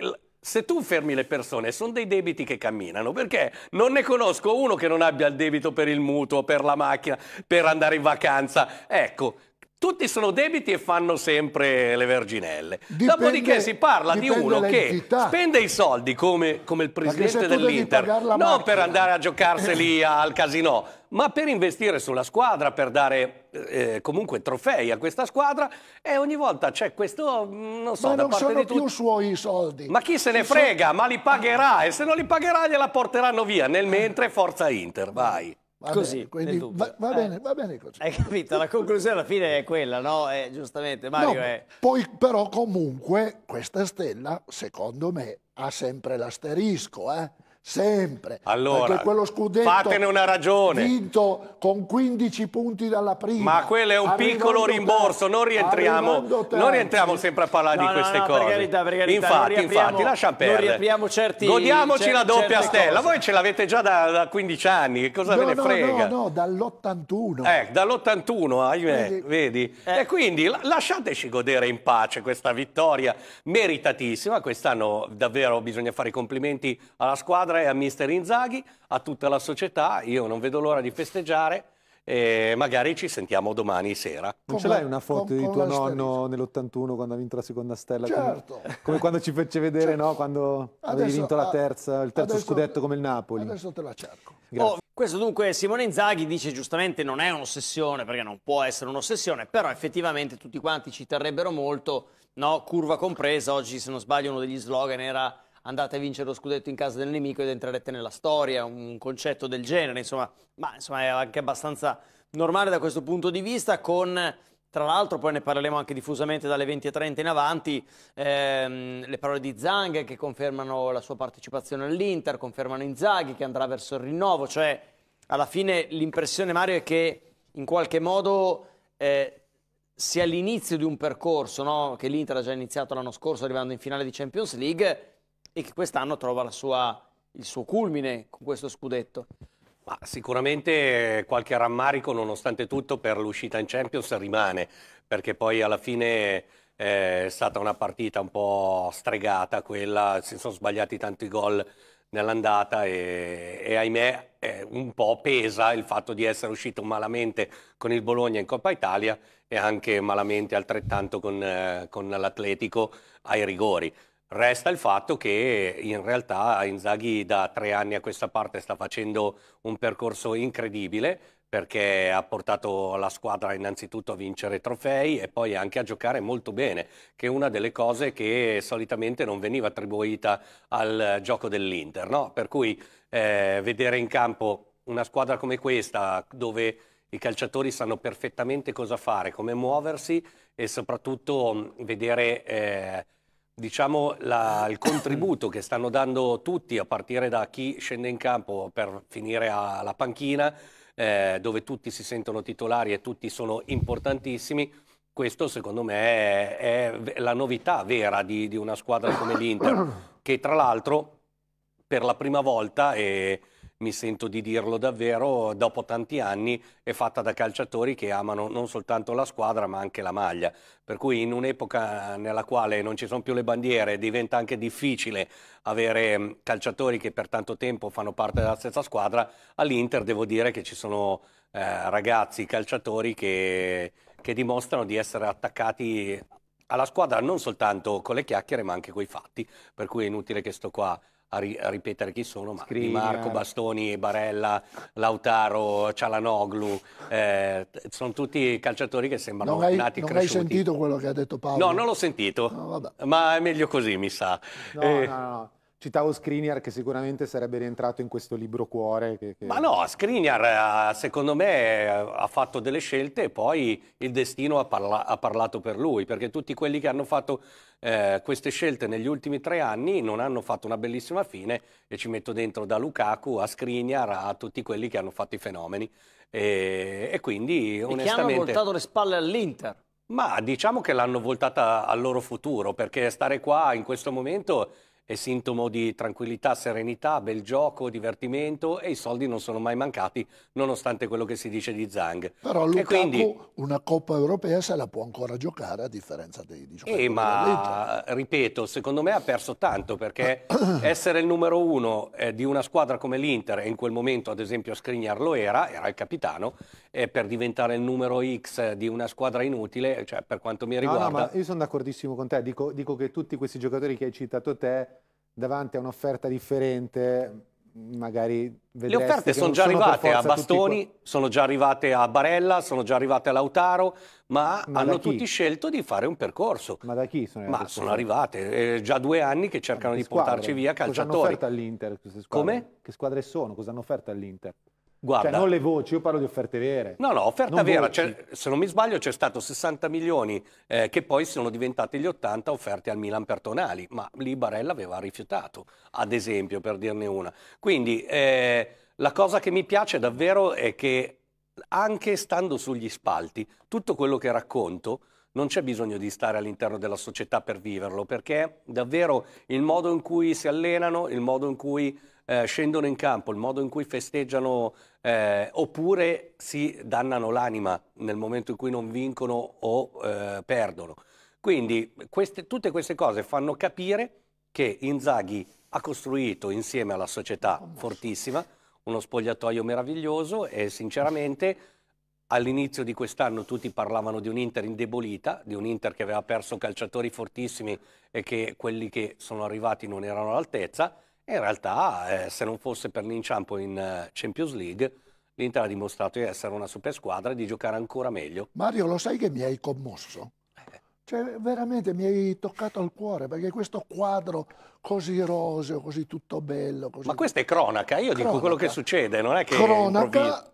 se tu fermi le persone, sono dei debiti che camminano, perché non ne conosco uno che non abbia il debito per il mutuo, per la macchina, per andare in vacanza. Ecco, tutti sono debiti e fanno sempre le verginelle. Dipende, Dopodiché si parla di uno che spende i soldi come, come il presidente dell'Inter, non macchina. per andare a giocarseli al casino, ma per investire sulla squadra, per dare eh, comunque trofei a questa squadra e ogni volta c'è questo, mm, non so, ma da non parte sono di tutti... più suoi soldi. Ma chi se ne frega, ma li pagherà e se non li pagherà gliela porteranno via, nel mentre Forza Inter, vai. Va così, bene, quindi, va, va, eh. bene, eh, va, bene, così. Hai capito? La conclusione alla fine è quella, no? Eh, giustamente, Mario no, è... Poi però comunque questa stella, secondo me, ha sempre l'asterisco, eh? sempre. Allora, quello scudetto fatene una ragione. Vinto con 15 punti dalla prima. Ma quello è un piccolo rimborso, non rientriamo, non rientriamo sempre a parlare no, di queste no, no, cose. Per carità, per carità, infatti, infatti, lasciamo perdere. Non riapriamo certi Godiamoci certi, la doppia stella. Cose. Voi ce l'avete già da, da, 15 anni, che cosa ve ne frega? No, no, dall'81. Eh, dall'81, ahimè, eh, quindi, vedi? Eh. E quindi lasciateci godere in pace questa vittoria meritatissima. Quest'anno davvero bisogna fare i complimenti alla squadra squadra e a mister Inzaghi, a tutta la società. Io non vedo l'ora di festeggiare e magari ci sentiamo domani sera. Non con ce l'hai una foto con, di tuo nonno nell'81 quando ha vinto la seconda stella? Certo. Come, come quando ci fece vedere, certo. no? Quando adesso, avevi vinto la terza, il terzo adesso, scudetto come il Napoli. Adesso te la cerco. Oh, questo dunque Simone Inzaghi dice giustamente non è un'ossessione, perché non può essere un'ossessione, però effettivamente tutti quanti ci terrebbero molto, no? curva compresa, oggi se non sbaglio uno degli slogan era andate a vincere lo scudetto in casa del nemico ed entrerete nella storia, un concetto del genere, insomma, ma insomma è anche abbastanza normale da questo punto di vista con... Tra l'altro poi ne parleremo anche diffusamente dalle 20.30 in avanti, ehm, le parole di Zang che confermano la sua partecipazione all'Inter, confermano Inzaghi che andrà verso il rinnovo, cioè alla fine l'impressione Mario è che in qualche modo eh, sia l'inizio di un percorso no? che l'Inter ha già iniziato l'anno scorso arrivando in finale di Champions League e che quest'anno trova sua, il suo culmine con questo scudetto. Ma sicuramente eh, qualche rammarico, nonostante tutto, per l'uscita in Champions rimane, perché poi alla fine eh, è stata una partita un po' stregata quella, si sono sbagliati tanti gol nell'andata e, e, ahimè eh, un po' pesa il fatto di essere uscito malamente con il Bologna in Coppa Italia e anche malamente altrettanto con, eh, con l'Atletico ai rigori. Resta il fatto che in realtà Inzaghi da tre anni a questa parte sta facendo un percorso incredibile perché ha portato la squadra innanzitutto a vincere trofei e poi anche a giocare molto bene, che è una delle cose che solitamente non veniva attribuita al gioco dell'Inter. No? Per cui eh, vedere in campo una squadra come questa dove i calciatori sanno perfettamente cosa fare, come muoversi e soprattutto vedere... Eh, diciamo, la, il contributo che stanno dando tutti, a partire da chi scende in campo per finire alla panchina, eh, dove tutti si sentono titolari e tutti sono importantissimi, questo secondo me è, è la novità vera di, di una squadra come l'Inter, che tra l'altro per la prima volta... È, mi sento di dirlo davvero, dopo tanti anni è fatta da calciatori che amano non soltanto la squadra ma anche la maglia. Per cui in un'epoca nella quale non ci sono più le bandiere diventa anche difficile avere mm, calciatori che per tanto tempo fanno parte della stessa squadra, all'Inter devo dire che ci sono eh, ragazzi, calciatori che, che dimostrano di essere attaccati alla squadra non soltanto con le chiacchiere ma anche con i fatti, per cui è inutile che sto qua a, ri a ripetere chi sono, ma Scrigna. Di Marco, Bastoni, Barella, Lautaro, Cialanoglu, eh, sono tutti calciatori che sembrano non hai, nati non cresciuti. Non hai sentito quello che ha detto Paolo? No, non l'ho sentito, no, ma è meglio così mi sa. No, eh, no, no. Citavo Skriniar che sicuramente sarebbe rientrato in questo libro cuore. Che, che... Ma no, Skriniar eh, secondo me eh, ha fatto delle scelte e poi il destino ha, parla ha parlato per lui, perché tutti quelli che hanno fatto eh, queste scelte negli ultimi tre anni non hanno fatto una bellissima fine e ci metto dentro da Lukaku a Skriniar a tutti quelli che hanno fatto i fenomeni. E, e quindi onestamente... E che hanno voltato le spalle all'Inter. Ma diciamo che l'hanno voltata al loro futuro, perché stare qua in questo momento è sintomo di tranquillità, serenità, bel gioco, divertimento e i soldi non sono mai mancati nonostante quello che si dice di Zhang. Però Lukaku quindi... una Coppa Europea se la può ancora giocare a differenza dei giocatori. Eh, ma ripeto, secondo me ha perso tanto perché essere il numero uno eh, di una squadra come l'Inter e in quel momento ad esempio Skriniar lo era, era il capitano, eh, per diventare il numero X di una squadra inutile, cioè per quanto mi riguarda... No, no, io sono d'accordissimo con te, dico, dico che tutti questi giocatori che hai citato te davanti a un'offerta differente magari Le offerte sono già sono arrivate a Bastoni, sono già arrivate a Barella, sono già arrivate a Lautaro, ma, ma hanno tutti scelto di fare un percorso. Ma da chi sono arrivate? Ma sono arrivate, eh, già due anni che cercano di squadre? portarci via calciatori. Cosa hanno offerto all'Inter Come? Che squadre sono? Cosa hanno offerto all'Inter? Guarda, cioè non le voci, io parlo di offerte vere. No, no, offerta non vera, cioè, se non mi sbaglio c'è stato 60 milioni eh, che poi sono diventati gli 80 offerti al Milan per Tonali, ma lì Barella aveva rifiutato, ad esempio, per dirne una. Quindi eh, la cosa che mi piace davvero è che anche stando sugli spalti, tutto quello che racconto non c'è bisogno di stare all'interno della società per viverlo, perché davvero il modo in cui si allenano, il modo in cui eh, scendono in campo, il modo in cui festeggiano eh, oppure si dannano l'anima nel momento in cui non vincono o eh, perdono. Quindi queste, tutte queste cose fanno capire che Inzaghi ha costruito insieme alla società fortissima uno spogliatoio meraviglioso e sinceramente all'inizio di quest'anno tutti parlavano di un'Inter indebolita, di un'Inter che aveva perso calciatori fortissimi e che quelli che sono arrivati non erano all'altezza in realtà, eh, se non fosse per l'inciampo in eh, Champions League, l'Inter ha dimostrato di essere una super squadra e di giocare ancora meglio. Mario, lo sai che mi hai commosso? Eh. Cioè, veramente mi hai toccato al cuore perché questo quadro così roseo, così tutto bello. Così... Ma questa è cronaca, io cronaca. dico quello che succede, non è che. Cronaca.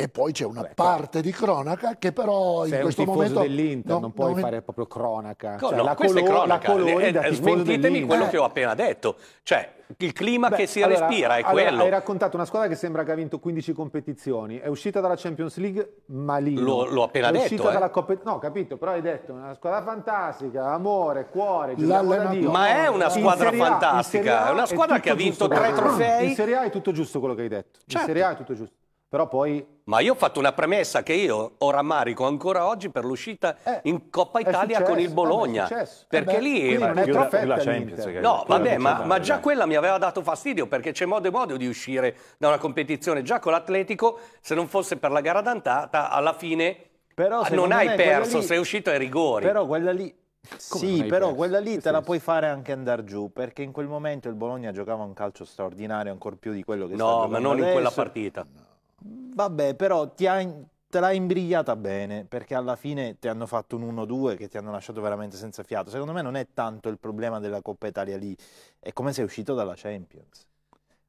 E poi c'è una Beh, ecco. parte di cronaca che però in questo momento... dell'Inter non, non puoi non... fare proprio cronaca. Co cioè, no, la, color, è cronaca. la eh, eh Smentitemi quello che ho appena detto. Cioè, il clima Beh, che si allora, respira è allora, quello. Hai raccontato una squadra che sembra che ha vinto 15 competizioni, è uscita dalla Champions League malino. L'ho, l'ho appena è detto. Uscita eh. dalla Coppa... No, capito, però hai detto una squadra fantastica, amore, cuore, Dio. Ma è una squadra fantastica, è una squadra che ha vinto tre trofei. In Serie A è tutto giusto quello che hai detto. In certo. Serie A è tutto giusto però poi... Ma io ho fatto una premessa che io ho rammarico ancora oggi per l'uscita eh, in Coppa Italia successo, con il Bologna. perché eh lì era... Non è la Champions. Eh. No, vabbè, ma, ma, già quella mi aveva dato fastidio perché c'è modo e modo di uscire da una competizione. Già con l'Atletico, se non fosse per la gara d'antata, alla fine però, ah, non hai perso, lì, sei uscito ai rigori. Però quella lì... Come sì, però perso? quella lì te la puoi fare anche andare giù, perché in quel momento il Bologna giocava un calcio straordinario, ancora più di quello che no, sta giocando No, ma non adesso. in quella partita. No. Vabbè, però ti ha, te l'ha imbrigliata bene perché alla fine ti hanno fatto un 1-2 che ti hanno lasciato veramente senza fiato. Secondo me non è tanto il problema della Coppa Italia lì, è come sei uscito dalla Champions.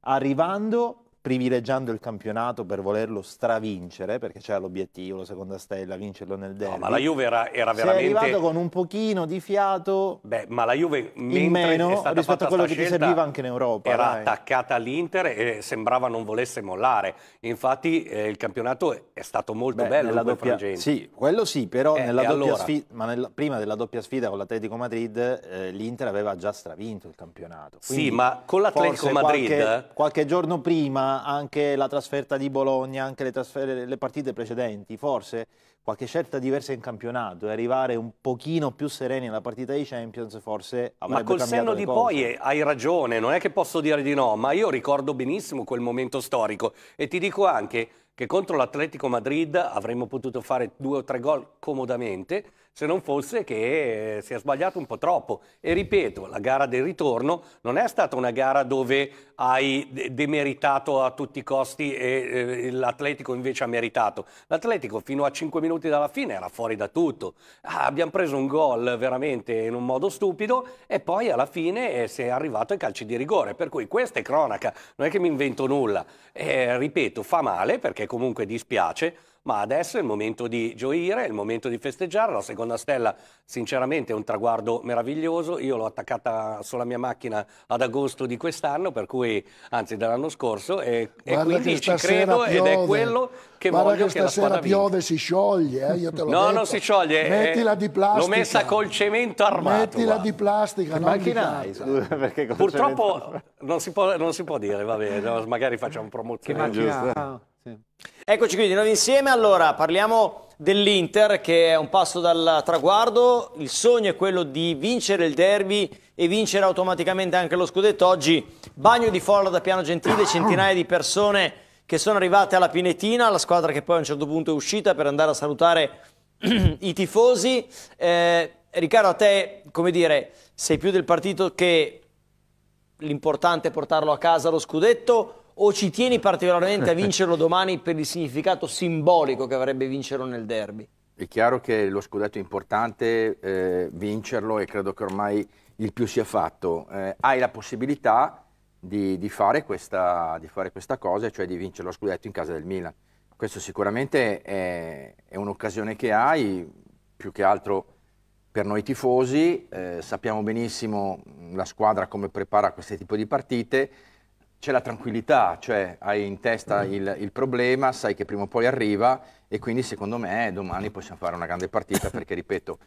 Arrivando privilegiando il campionato per volerlo stravincere, perché c'era l'obiettivo, la seconda stella, vincerlo nel derby. No, ma la Juve era, era veramente... Sei arrivato con un pochino di fiato Beh, ma la Juve, in meno rispetto a quello che ti serviva anche in Europa. Era dai. attaccata all'Inter e sembrava non volesse mollare. Infatti eh, il campionato è stato molto Beh, bello nella doppia, frangenti. Sì, quello sì, però eh, nella allora? sfida, ma nella, prima della doppia sfida con l'Atletico Madrid eh, l'Inter aveva già stravinto il campionato. Quindi sì, ma con l'Atletico Madrid... Qualche, qualche giorno prima anche la trasferta di Bologna, anche le, le partite precedenti, forse qualche scelta diversa in campionato e arrivare un pochino più sereni alla partita di Champions forse avrebbe Ma col senno di cose. poi eh, hai ragione, non è che posso dire di no, ma io ricordo benissimo quel momento storico e ti dico anche che contro l'Atletico Madrid avremmo potuto fare due o tre gol comodamente se non fosse che eh, si è sbagliato un po' troppo. E ripeto, la gara del ritorno non è stata una gara dove hai demeritato a tutti i costi e eh, l'Atletico invece ha meritato. L'Atletico fino a 5 minuti dalla fine era fuori da tutto. Ah, abbiamo preso un gol veramente in un modo stupido e poi alla fine eh, si è arrivato ai calci di rigore. Per cui questa è cronaca, non è che mi invento nulla. Eh, ripeto, fa male perché comunque dispiace ma adesso è il momento di gioire, è il momento di festeggiare. La seconda stella, sinceramente, è un traguardo meraviglioso. Io l'ho attaccata sulla mia macchina ad agosto di quest'anno, per cui, anzi, dell'anno scorso, e, e quindi ci credo ed è quello che Guarda voglio che, che la squadra piove, vinca. si scioglie, eh, io te lo No, detto. non si scioglie. Eh, Mettila di plastica. L'ho messa col cemento armato. Mettila va. di plastica, che non macchina hai? Purtroppo non si, può, non si, può, dire, vabbè, no, magari facciamo promozione. Che macchina? Eccoci qui di nuovo insieme, allora parliamo dell'Inter che è un passo dal traguardo, il sogno è quello di vincere il derby e vincere automaticamente anche lo scudetto, oggi bagno di folla da Piano Gentile, centinaia di persone che sono arrivate alla Pinetina, la squadra che poi a un certo punto è uscita per andare a salutare i tifosi, eh, Riccardo a te come dire sei più del partito che l'importante è portarlo a casa lo scudetto o ci tieni particolarmente a vincerlo domani per il significato simbolico che avrebbe vincerlo nel derby? È chiaro che lo scudetto è importante, eh, vincerlo e credo che ormai il più sia fatto. Eh, hai la possibilità di, di, fare questa, di, fare questa, cosa, cioè di vincere lo scudetto in casa del Milan. Questo sicuramente è, è un'occasione che hai, più che altro per noi tifosi, eh, sappiamo benissimo la squadra come prepara questo tipo di partite c'è la tranquillità, cioè hai in testa mm. il, il, problema, sai che prima o poi arriva e quindi secondo me domani possiamo fare una grande partita perché, ripeto,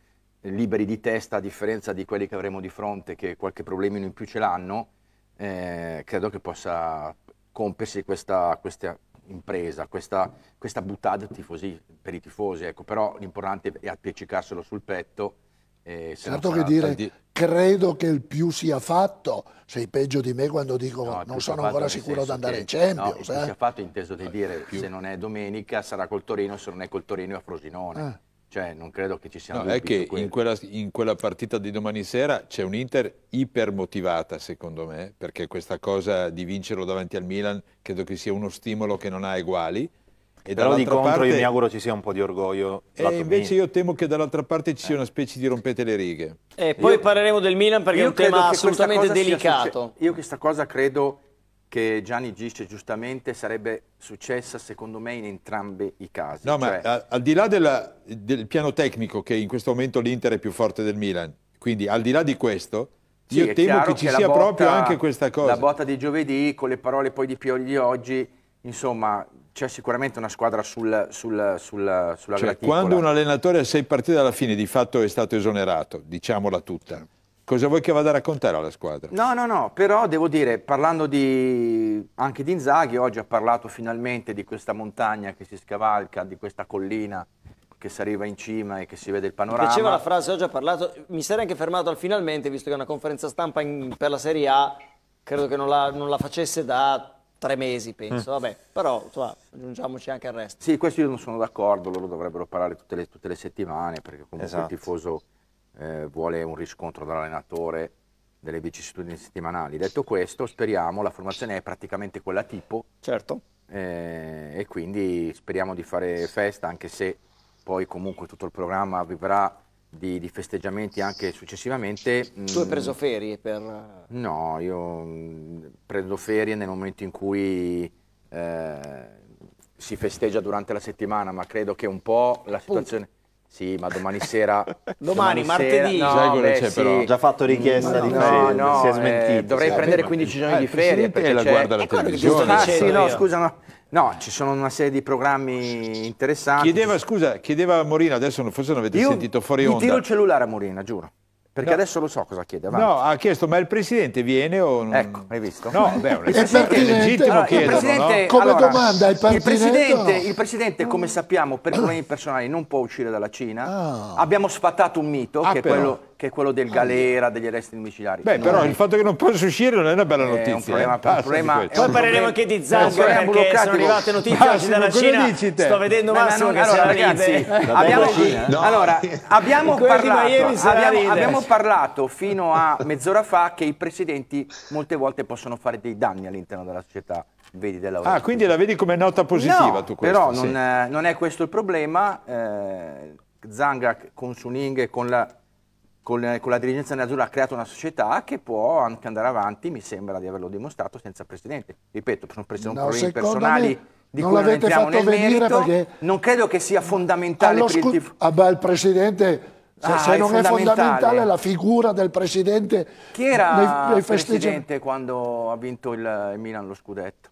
liberi di testa a differenza di quelli che avremo di fronte che qualche problemino in più ce l'hanno, eh, credo che possa compersi questa, questa impresa, questa, questa buttata tifosi, per i tifosi, ecco. però l'importante è appiccicarselo sul petto eh, certo che dire, di... credo che il più sia fatto, sei peggio di me quando dico no, non sono ancora sicuro di andare in Champions. No, eh? Il più eh. sia fatto inteso di dire, più. se non è domenica sarà col Torino, se non è col Torino è a Frosinone. Eh. Cioè, non credo che ci siano no, dubbi. È che in quella, in quella, partita di domani sera c'è un Inter ipermotivata, secondo me, perché questa cosa di vincerlo davanti al Milan credo che sia uno stimolo che non ha eguali. E però di contro parte... io mi auguro ci sia un po' di orgoglio. E invece mio. io temo che dall'altra parte ci sia una specie di rompete le righe. E poi io... parleremo del Milan perché è un tema assolutamente delicato. Io questa cosa credo che Gianni dice giustamente sarebbe successa secondo me in entrambi i casi. No, cioè... ma al di là della, del piano tecnico che in questo momento l'Inter è più forte del Milan, quindi al di là di questo, sì, io temo che ci che sia botta, proprio anche questa cosa. La botta di giovedì con le parole poi di di oggi, insomma, c'è sicuramente una squadra sul, sul, sul, sulla cioè, Quando un allenatore a sei partite dalla fine di fatto è stato esonerato, diciamola tutta, cosa vuoi che vada a raccontare alla squadra? No, no, no, però devo dire, parlando di, anche di Inzaghi, oggi ha parlato finalmente di questa montagna che si scavalca, di questa collina che si arriva in cima e che si vede il panorama. diceva la frase, oggi ha parlato, mi sarei anche fermato al finalmente, visto che è una conferenza stampa in, per la Serie A, credo che non la, non la facesse da tre mesi, penso. Mm. Vabbè, però insomma, aggiungiamoci anche il resto. Sì, questo io non sono d'accordo, loro dovrebbero parlare tutte le, tutte le settimane, perché comunque esatto. il tifoso eh, vuole un riscontro dall'allenatore delle vicissitudini settimanali. Detto questo, speriamo, la formazione è praticamente quella tipo. Certo. Eh, e quindi speriamo di fare festa, anche se poi comunque tutto il programma vivrà di, di, festeggiamenti anche successivamente. Tu hai mm, preso ferie per... No, io mm, prendo ferie nel momento in cui eh, si festeggia durante la settimana, ma credo che un po' la situazione... Punto. Sì, ma domani sera... domani, domani martedì! Sera, no, beh, sì. però. Già fatto richiesta no, di ferie, no, no, si è eh, smentito. Eh, dovrei cioè, prendere 15 giorni eh, di ferie perché la guarda la televisione. Ah, sì, no, scusa, no. No, ci sono una serie di programmi interessanti. Chiedeva, scusa, chiedeva a Morina, adesso forse non avete Io sentito fuori onda. Io tiro il cellulare a Morina, giuro. Perché no. adesso lo so cosa chiede. Avanti. No, ha chiesto, ma il presidente viene o non... Ecco, hai visto? No, beh, è il presidente, è legittimo allora, presidente, no? Come allora, domanda è il presidente, il presidente, come mm. sappiamo, per problemi personali non può uscire dalla Cina. Ah. Abbiamo sfatato un mito, ah, che però. è quello che è quello del ah, galera, degli arresti domiciliari. Beh, però è... il fatto che non possa uscire non è una bella notizia. Eh, è un problema, eh, un problema, un Poi parleremo anche di Zango, perché sono arrivate notizie Massimo, oggi dalla Cina. Dici te? Sto vedendo eh, Massimo ma non, allora, ragazzi, abbiamo, no. allora, abbiamo, parlato, abbiamo, abbiamo parlato fino a mezz'ora fa che i presidenti molte volte possono fare dei danni all'interno della società vedi della Ah, quindi la vedi come nota positiva no, tu questa, però non, sì. eh, non, è questo il problema. Eh, Zanga con Suning e con la con, con la dirigenza nerazzurra ha creato una società che può anche andare avanti, mi sembra di averlo dimostrato, senza precedenti. Ripeto, sono, sono no, problemi personali. Me di non cui non entriamo nel merito, perché... non credo che sia fondamentale scu... per il tif... Ah beh, il Presidente, se, ah, se non fondamentale. è fondamentale la figura del Presidente... Chi era nei, nei Presidente quando ha vinto il, Milan lo scudetto?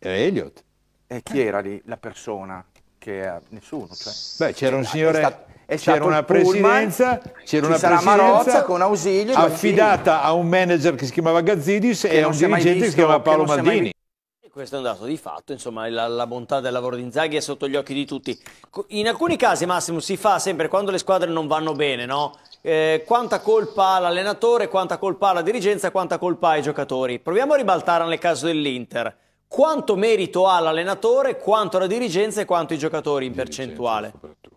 Era eh, Elliot. E chi era lì la persona? Che era... Eh, nessuno. Cioè. Beh, c'era un signore c'era una presidenza, c'era una presidenza con Ausilio, affidata a un manager che si chiamava Gazzidis e a un dirigente visto, che si chiamava Paolo Maldini. Questo è un dato di fatto, insomma, la, la, bontà del lavoro di Inzaghi è sotto gli occhi di tutti. In alcuni casi, Massimo, si fa sempre quando le squadre non vanno bene, no? Eh, quanta colpa ha l'allenatore, quanta colpa ha la dirigenza, quanta colpa ha i giocatori. Proviamo a ribaltare nel caso dell'Inter. Quanto merito ha l'allenatore, quanto la dirigenza e quanto i giocatori in percentuale? Dirigenza,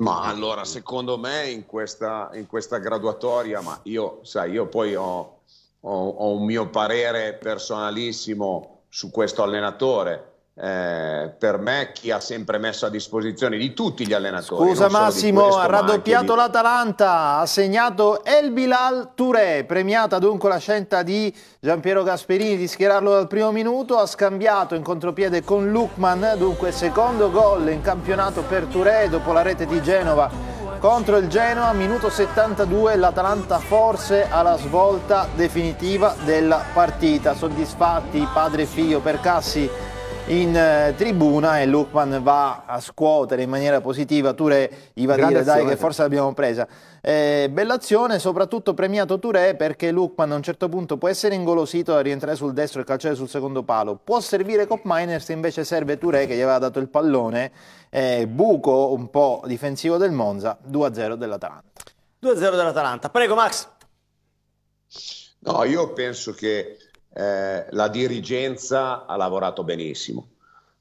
ma allora, secondo me in questa, in questa graduatoria, ma io, sai, io poi ho, ho, ho un mio parere personalissimo su questo allenatore eh, per me chi ha sempre messo a disposizione di tutti gli allenatori. Scusa Massimo, questo, ha raddoppiato ma l'Atalanta, ha segnato El Bilal Touré, premiata dunque la scelta di Giampiero Gasperini di schierarlo dal primo minuto, ha scambiato in contropiede con Lukman, dunque secondo gol in campionato per Touré dopo la rete di Genova contro il Genoa, minuto 72, l'Atalanta forse alla svolta definitiva della partita. Soddisfatti padre e figlio per Cassi in eh, tribuna e Lukman va a scuotere in maniera positiva Touré, gli va a dire dai che forse l'abbiamo presa. Eh, Bell'azione, soprattutto premiato Touré perché Lukman a un certo punto può essere ingolosito a rientrare sul destro e calciare sul secondo palo. Può servire Cop Miners, invece serve Touré che gli aveva dato il pallone, eh, buco un po' difensivo del Monza, 2-0 dell'Atalanta. 2-0 dell'Atalanta. Prego Max. No, io penso che eh, la dirigenza ha lavorato benissimo.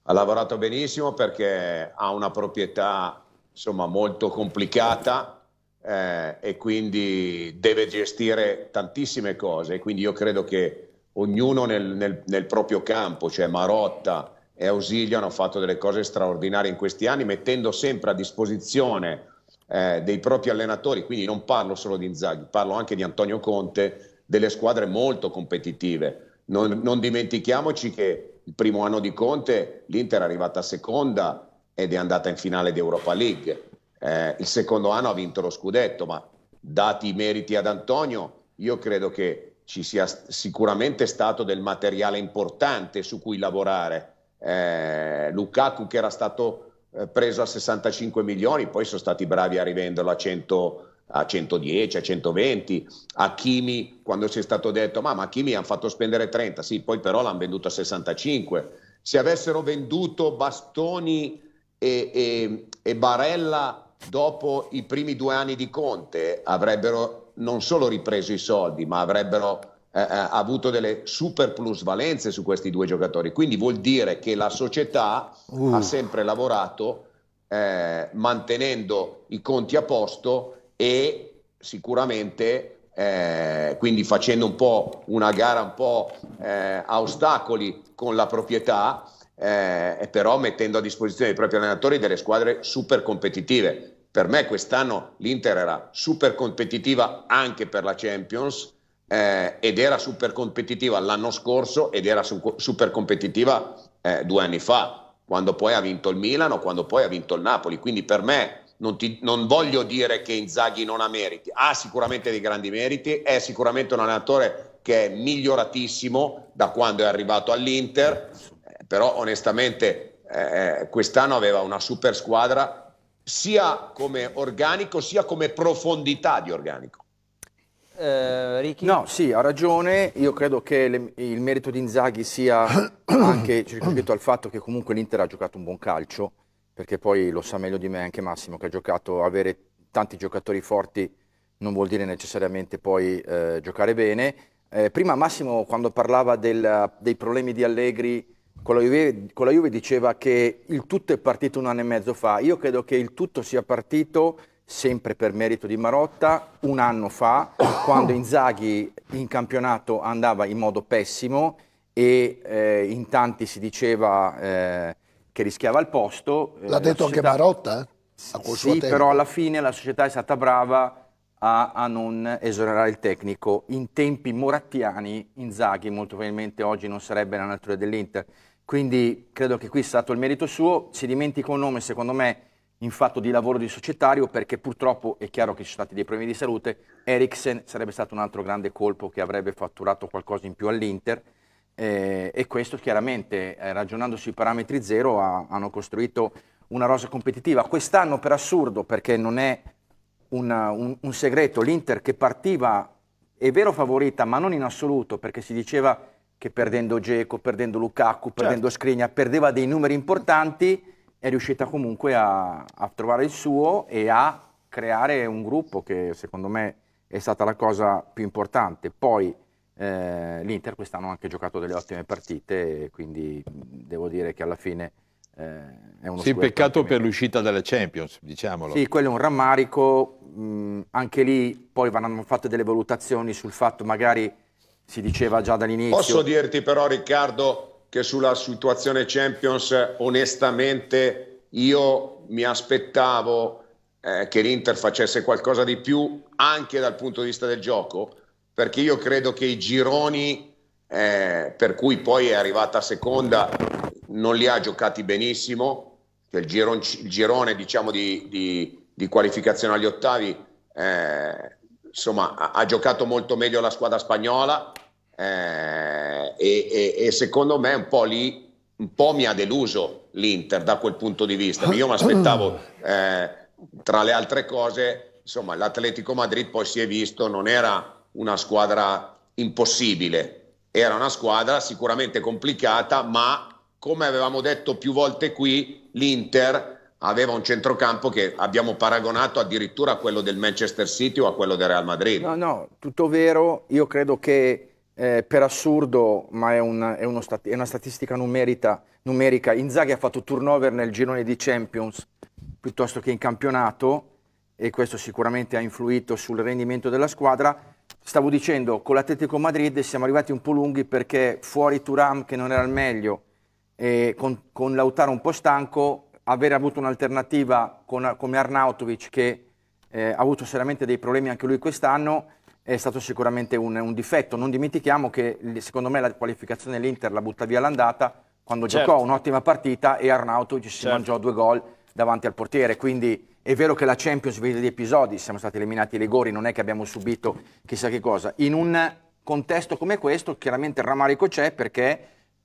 Ha lavorato benissimo perché ha una proprietà insomma, molto complicata eh, e quindi deve gestire tantissime cose. Quindi io credo che ognuno nel, nel, nel proprio campo, cioè Marotta e Ausilio, hanno fatto delle cose straordinarie in questi anni, mettendo sempre a disposizione eh, dei propri allenatori, quindi non parlo solo di Inzaghi, parlo anche di Antonio Conte, delle squadre molto competitive. Non, non dimentichiamoci che il primo anno di Conte l'Inter è arrivata seconda ed è andata in finale di Europa League. Eh, il secondo anno ha vinto lo scudetto, ma dati i meriti ad Antonio, io credo che ci sia sicuramente stato del materiale importante su cui lavorare. Eh, Lukaku che era stato eh, preso a 65 milioni, poi sono stati bravi a rivenderlo a 100, milioni a 110, a 120, a Chimi quando si è stato detto ma, ma a hanno fatto spendere 30, sì, poi però l'hanno venduto a 65. Se avessero venduto Bastoni e, e, e Barella dopo i primi due anni di Conte avrebbero non solo ripreso i soldi, ma avrebbero eh, eh avuto delle super plusvalenze su questi due giocatori. Quindi vuol dire che la società uh. ha sempre lavorato eh, mantenendo i conti a posto e sicuramente eh, quindi facendo un po' una gara un po' eh, a ostacoli con la proprietà, eh, però mettendo a disposizione dei propri allenatori delle squadre super competitive. Per me quest'anno l'Inter era super competitiva anche per la Champions eh, ed era super competitiva l'anno scorso ed era su- super competitiva eh, due anni fa, quando poi ha vinto il Milano, quando poi ha vinto il Napoli. Quindi per me non, ti, non, voglio dire che Inzaghi non ha meriti, ha sicuramente dei grandi meriti, è sicuramente un allenatore che è miglioratissimo da quando è arrivato all'Inter, eh, però onestamente eh, eh, quest'anno aveva una super squadra sia come organico sia come profondità di organico. Eh, no, sì, ha ragione. Io credo che le, il merito di Inzaghi sia anche circoscritto al fatto che comunque l'Inter ha giocato un buon calcio perché poi lo sa meglio di me anche Massimo che ha giocato, avere tanti giocatori forti non vuol dire necessariamente poi eh, giocare bene. Eh, prima Massimo quando parlava del, dei problemi di Allegri con la, Juve, con la, Juve, diceva che il tutto è partito un anno e mezzo fa, io credo che il tutto sia partito sempre per merito di Marotta un anno fa quando Inzaghi in campionato andava in modo pessimo e eh, in tanti si diceva eh, che rischiava il posto. Eh, L'ha detto società... anche Marotta? Eh? Sì, però alla fine la società è stata brava a, a, non esonerare il tecnico. In tempi morattiani, Inzaghi molto probabilmente oggi non sarebbe natura dell'Inter. Quindi credo che qui sia stato il merito suo. Si dimentica un nome, secondo me, in fatto di lavoro di societario, perché purtroppo è chiaro che ci sono stati dei problemi di salute. Eriksen sarebbe stato un altro grande colpo che avrebbe fatturato qualcosa in più all'Inter eh, e questo chiaramente eh, ragionando sui parametri zero ha, hanno costruito una rosa competitiva. Quest'anno per assurdo, perché non è una, un, un segreto, l'Inter che partiva, è vero favorita, ma non in assoluto, perché si diceva che perdendo Geco, perdendo Lukaku, certo. perdendo certo. Skriniar, perdeva dei numeri importanti, è riuscita comunque a, a, trovare il suo e a creare un gruppo che secondo me è stata la cosa più importante. Poi eh, l'Inter quest'anno ha anche giocato delle ottime partite quindi devo dire che alla fine eh, è uno Sì, peccato per l'uscita dalla Champions, diciamolo. Sì, quello è un rammarico, mh, anche lì poi vanno fatte delle valutazioni sul fatto magari si diceva già dall'inizio. Posso dirti però Riccardo che sulla situazione Champions onestamente io mi aspettavo eh, che l'Inter facesse qualcosa di più anche dal punto di vista del gioco perché io credo che i gironi eh, per cui poi è arrivata seconda non li ha giocati benissimo, cioè il, giron, il, girone diciamo di, di, di qualificazione agli ottavi eh, insomma ha, ha, giocato molto meglio la squadra spagnola eh, e, e, e, secondo me un po' lì un po' mi ha deluso l'Inter da quel punto di vista. Io mi aspettavo eh, tra le altre cose, insomma, l'Atletico Madrid poi si è visto, non era una squadra impossibile, era una squadra sicuramente complicata, ma come avevamo detto più volte qui, l'Inter aveva un centrocampo che abbiamo paragonato addirittura a quello del Manchester City o a quello del Real Madrid. No, no, tutto vero, io credo che eh, per assurdo, ma è, un, è, stat è una statistica numerica, numerica, Inzaghi ha fatto turnover nel girone di Champions piuttosto che in campionato e questo sicuramente ha influito sul rendimento della squadra Stavo dicendo, con l'Atletico Madrid siamo arrivati un po' lunghi perché fuori Turam che non era il meglio e con, con Lautaro un po' stanco, avere avuto un'alternativa come Arnautovic che eh, ha avuto seriamente dei problemi anche lui quest'anno è stato sicuramente un, un, difetto. Non dimentichiamo che secondo me la qualificazione dell'Inter la butta via l'andata quando certo. giocò un'ottima partita e Arnautovic certo. si mangiò due gol davanti al portiere. Quindi è vero che la Champions vede gli episodi, siamo stati eliminati ai rigori, non è che abbiamo subito chissà che cosa. In un contesto come questo, chiaramente il rammarico c'è perché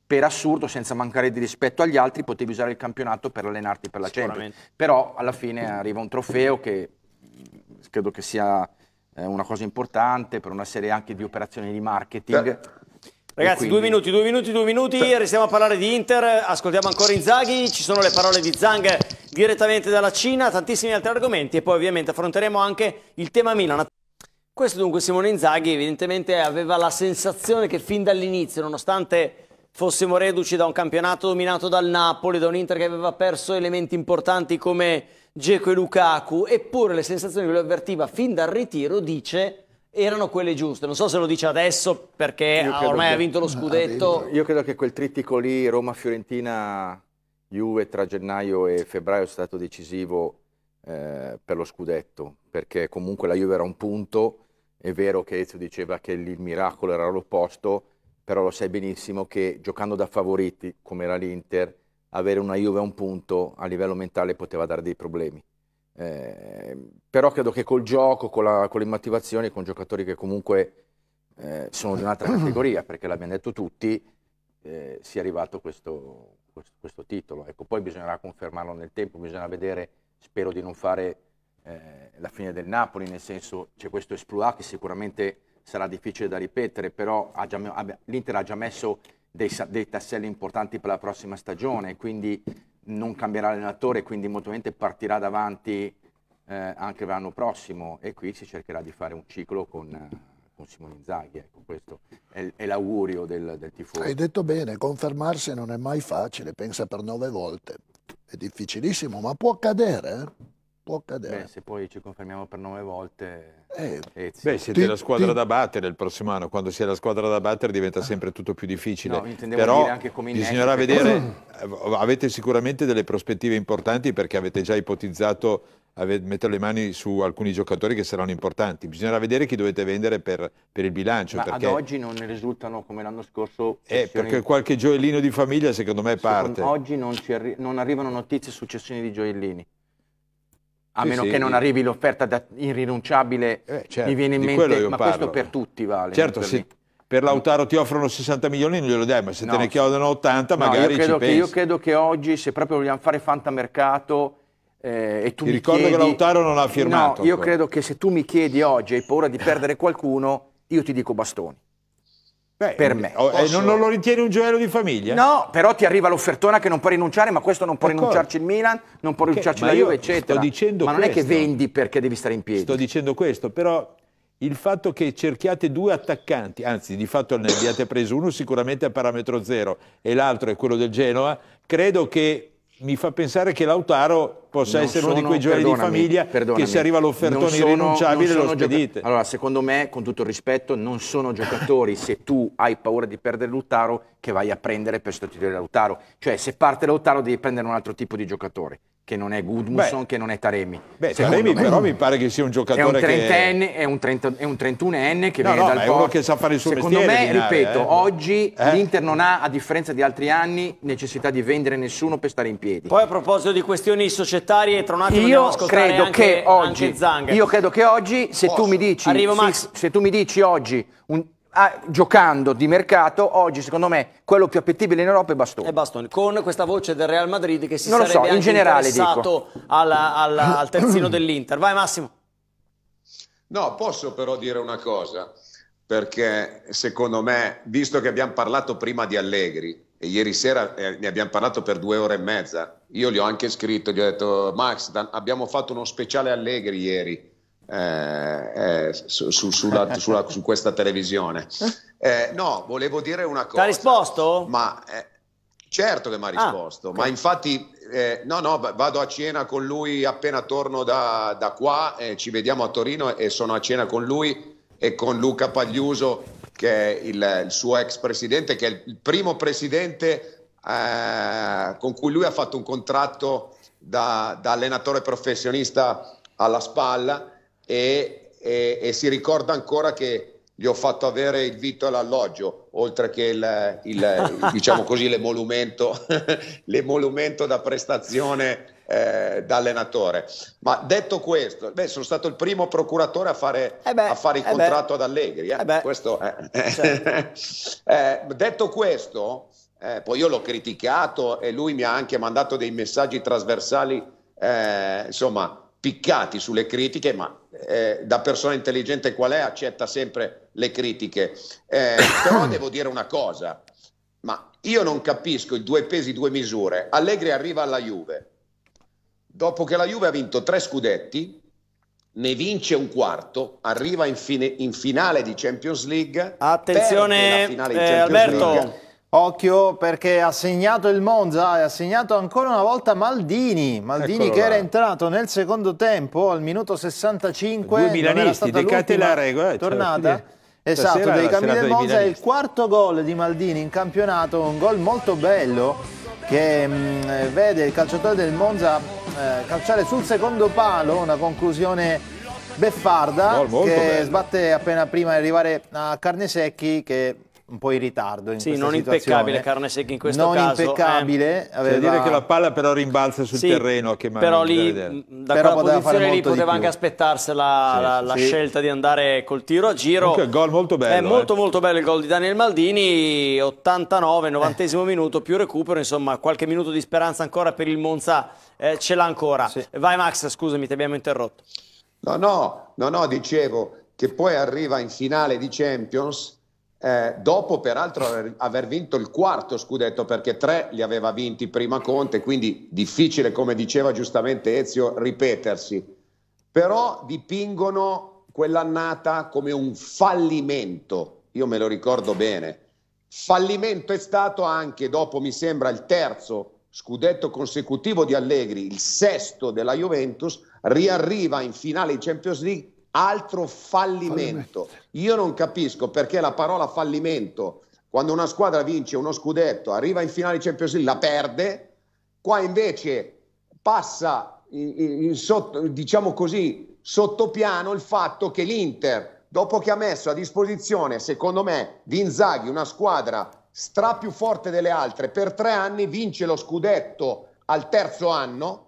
per assurdo, senza mancare di rispetto agli altri, potevi usare il campionato per allenarti per la Champions. Però alla fine arriva un trofeo che mm, credo che sia eh, una cosa importante per una serie anche di operazioni di marketing. Ragazzi, quindi... due minuti, due minuti, due minuti, restiamo a parlare di Inter, ascoltiamo ancora Inzaghi, ci sono le parole di Zang direttamente dalla Cina, tantissimi altri argomenti e poi ovviamente affronteremo anche il tema Milan. Questo dunque Simone Inzaghi evidentemente aveva la sensazione che fin dall'inizio, nonostante fossimo reduci da un campionato dominato dal Napoli, da un Inter che aveva perso elementi importanti come Geco e Lukaku, eppure le sensazioni che lui avvertiva fin dal ritiro, dice erano quelle giuste. Non so se lo dice adesso perché ormai che... ha vinto lo scudetto. Io credo che quel trittico lì, Roma-Fiorentina, Juve tra gennaio e febbraio è stato decisivo eh, per lo scudetto, perché comunque la Juve era un punto, è vero che Ezio diceva che il miracolo era l'opposto, però lo sai benissimo che giocando da favoriti, come era l'Inter, avere una Juve a un punto a livello mentale poteva dare dei problemi. Eh, però credo che col gioco, con, le motivazioni, con giocatori che comunque eh, sono di un'altra categoria, perché l'abbiamo detto tutti, eh, sia arrivato questo, questo, questo titolo. Ecco, poi bisognerà confermarlo nel tempo, bisogna vedere, spero di non fare eh, la fine del Napoli, nel senso c'è questo Esplua che sicuramente sarà difficile da ripetere, però l'Inter ha già messo dei, dei, tasselli importanti per la prossima stagione, quindi non cambierà l'allenatore, quindi molto probabilmente partirà davanti eh, anche l'anno prossimo e qui si cercherà di fare un ciclo con con Simone Inzaghi, ecco, questo è, è l'augurio del, del tifoso. Hai detto bene, confermarsi non è mai facile, pensa per nove volte, è difficilissimo, ma può accadere. Eh? può accadere. Beh, se poi ci confermiamo per nove volte... Eh, eh beh, siete ti, la squadra ti... da battere il prossimo anno, quando si è la squadra da battere diventa ah. sempre tutto più difficile. No, Però anche come bisognerà perché... vedere, eh, avete sicuramente delle prospettive importanti perché avete già ipotizzato mettere le mani su alcuni giocatori che saranno importanti. Bisognerà vedere chi dovete vendere per, per il bilancio. Ma perché... ad oggi non ne risultano come l'anno scorso. Eh, perché qualche gioiellino di famiglia secondo me parte. Secondo, oggi non, arri non arrivano notizie su cessioni di gioiellini. A sì, meno sì, che non arrivi l'offerta irrinunciabile, eh, eh, certo, mi viene in mente, ma parlo. questo per tutti vale. Certo, per se per Lautaro ti offrono 60 milioni non glielo dai, ma se no. te ne chiodono 80 no, magari io credo, che, io credo che oggi, se proprio vogliamo fare fantamercato, eh, e tu ti mi ricordo che Lautaro non ha firmato. No, io ancora. credo che se tu mi chiedi oggi hai paura di perdere qualcuno, io ti dico bastoni. Beh, per eh, me. Oh, eh, Posso... Non, lo ritieni un gioiello di famiglia? No, però ti arriva l'offertona che non puoi rinunciare, ma questo non può rinunciarci il Milan, non può rinunciarci okay, la Juve, eccetera. ma questo. non è che vendi perché devi stare in piedi. Sto dicendo questo, però il fatto che cerchiate due attaccanti, anzi di fatto ne abbiate preso uno sicuramente a parametro zero e l'altro è quello del Genoa, credo che mi fa pensare che Lautaro possa non essere sono, uno di quei giochi di famiglia che se arriva l'offertone sono, irrinunciabile lo spedite. Allora, secondo me, con tutto il rispetto, non sono giocatori, se tu hai paura di perdere Lautaro, che vai a prendere per sostituire Lautaro. Cioè, se parte Lautaro devi prendere un altro tipo di giocatore che non è Gudmundsson, beh, che non è Taremi. Beh, Taremi me, però mi pare che sia un giocatore è un trentenne, che... È un, 30, è un 31enne che no, viene no, dal Porto. che sa fare il suo Secondo me, finale, ripeto, eh? oggi eh? l'Inter non ha, a differenza di altri anni, necessità di vendere nessuno per stare in piedi. Poi a proposito di questioni societarie, tra un attimo io credo anche, che oggi, Io credo che oggi, se Posso. tu mi dici, Arrivo, se, se tu mi dici oggi... Un, Ah, giocando di mercato, oggi secondo me quello più appetibile in Europa è Bastoni. È Bastoni, con questa voce del Real Madrid che si non sarebbe so, in generale, interessato alla, alla, al terzino dell'Inter. Vai Massimo. No, posso però dire una cosa, perché secondo me, visto che abbiamo parlato prima di Allegri, e ieri sera eh, ne abbiamo parlato per due ore e mezza, io gli ho anche scritto, gli ho detto Max, abbiamo fatto uno speciale Allegri ieri, eh, eh, su, su, sulla, sulla, su, questa televisione. Eh, no, volevo dire una cosa. Ti ha risposto? Ma, eh, certo che mi ha ah, risposto, ah, ma okay. infatti eh, no, no, vado a cena con lui appena torno da, da qua, eh, ci vediamo a Torino e sono a cena con lui e con Luca Pagliuso, che è il, il suo ex presidente, che è il primo presidente con cui lui ha fatto un contratto da, da allenatore professionista alla spalla e, e, e si ricorda ancora che gli ho fatto avere il vitto e l'alloggio, oltre che il, il diciamo così, l'emolumento, l'emolumento, da prestazione eh, da allenatore. Ma detto questo, beh, sono stato il primo procuratore a fare, eh beh, a fare il eh contratto beh. ad Allegri. Eh. Eh questo, eh. certo. detto questo, poi io l'ho criticato e lui mi ha anche mandato dei messaggi trasversali, insomma, piccati sulle critiche, ma eh, da persona intelligente qual è, accetta sempre le critiche. Eh, però devo dire una cosa, ma io non capisco i due pesi, due misure. Allegri arriva alla Juve, dopo che la Juve ha vinto tre scudetti, ne vince un quarto, arriva in, fine, in finale di Champions League. Attenzione, eh, Champions eh, Alberto. League Occhio perché ha segnato il Monza e ha segnato ancora una volta Maldini. Maldini Eccolo che là. era entrato nel secondo tempo al minuto 65. Due milanisti, decate la regola. tornata. Cioè, esatto, stasera, dei cambi del Monza è il quarto gol di Maldini in campionato, un gol molto bello che mh, mm, eh, vede il calciatore del Monza eh, calciare sul secondo palo, una conclusione beffarda che bello. sbatte appena prima di arrivare a Carnesecchi che un po' in ritardo in Sì, non situazione. impeccabile carne secca in questo non caso. Non impeccabile. Ehm... Aveva... Cioè dire che la palla però rimbalza sul sì, terreno che però lì, da però quella posizione lì poteva anche aspettarsela sì, la, la sì. scelta di andare col tiro a giro. Comunque, gol molto bello. È eh. molto molto bello il gol di Daniel Maldini, 89, 90 eh. minuto, più recupero, insomma qualche minuto di speranza ancora per il Monza eh, ce l'ha ancora. Vai Max, scusami, ti abbiamo interrotto. No, no, no, no, dicevo che poi arriva in finale di Champions eh, dopo peraltro aver, vinto il quarto scudetto perché tre li aveva vinti prima Conte, quindi difficile come diceva giustamente Ezio ripetersi, però dipingono quell'annata come un fallimento, io me lo ricordo bene, fallimento è stato anche dopo mi sembra il terzo scudetto consecutivo di Allegri, il sesto della Juventus, riarriva in finale in Champions League altro fallimento. Io non capisco perché la parola fallimento, quando una squadra vince uno scudetto, arriva in finale Champions League, la perde, qua invece passa, in, in, in sotto, diciamo così, sottopiano il fatto che l'Inter, dopo che ha messo a disposizione, secondo me, di Inzaghi una squadra stra più forte delle altre, per tre anni vince lo scudetto al terzo anno,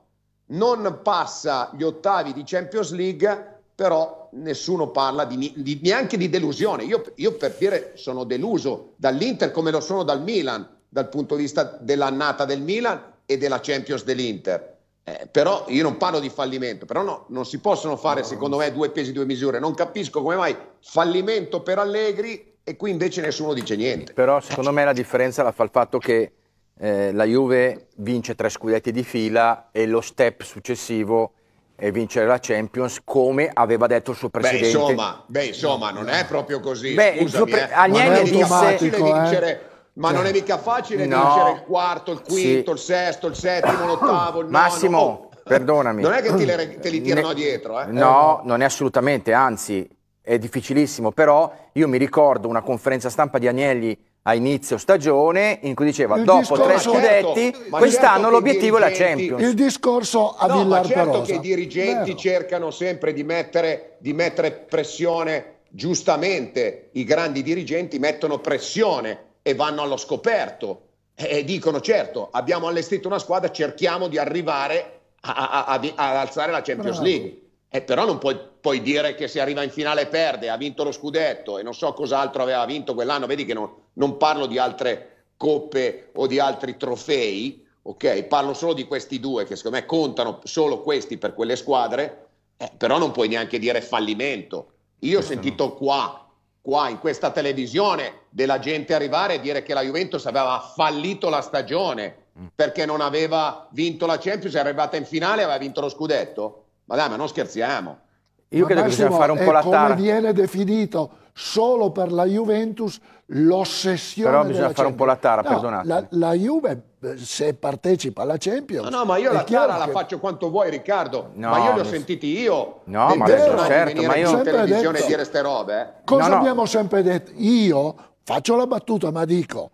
non passa gli ottavi di Champions League però nessuno parla di, di, neanche di delusione. Io, io, per dire sono deluso dall'Inter come lo sono dal Milan, dal punto di vista dell'annata del Milan e della Champions dell'Inter. Eh, però io non parlo di fallimento, però no, non si possono fare secondo me due pesi, due misure. Non capisco come mai fallimento per Allegri e qui invece nessuno dice niente. Però secondo me la differenza la fa il fatto che eh, la Juve vince tre scudetti di fila e lo step successivo e vincere la Champions come aveva detto il suo presidente. Beh, insomma, beh, insomma non è proprio così. Beh, Scusami, il suo eh. disse... vincere, eh. Ma non è mica facile no. vincere il quarto, il quinto, sì. il sesto, il settimo, l'ottavo, il nono. Massimo, oh. perdonami. Non è che le, te li tirano ne... dietro, eh? No, non è assolutamente, anzi è difficilissimo, però io mi ricordo una conferenza stampa di Agnelli a inizio stagione in cui diceva il dopo tre scudetti certo, quest'anno certo l'obiettivo è la Champions il discorso a no, Villar ma certo che i dirigenti Vero. cercano sempre di mettere, di mettere pressione giustamente i grandi dirigenti mettono pressione e vanno allo scoperto e dicono certo abbiamo allestito una squadra cerchiamo di arrivare a, a, a, ad alzare la Champions Bravo. League eh, però non puoi poi dire che se arriva in finale perde, ha vinto lo scudetto e non so cos'altro aveva vinto quell'anno, vedi che non, non parlo di altre coppe o di altri trofei, ok? Parlo solo di questi due che secondo me contano solo questi per quelle squadre, eh, però non puoi neanche dire fallimento. Io ho sentito no. qua, qua in questa televisione della gente arrivare e dire che la Juventus aveva fallito la stagione mm. perché non aveva vinto la Champions, è arrivata in finale e aveva vinto lo scudetto. Ma dai, ma non scherziamo. Io Ma credo Massimo, che bisogna fare un po' la tara. come viene definito solo per la Juventus l'ossessione Però bisogna fare Champions. un po' la tara, no, perdonate. La, la, Juve eh, se partecipa alla Champions... No, no, ma io la tara che... la faccio quanto vuoi Riccardo, no, ma io li ho sentiti io. No, ma adesso certo, certo ma io... in televisione detto, dire ste robe. Eh. Cosa no, abbiamo sempre detto? Io faccio la battuta ma dico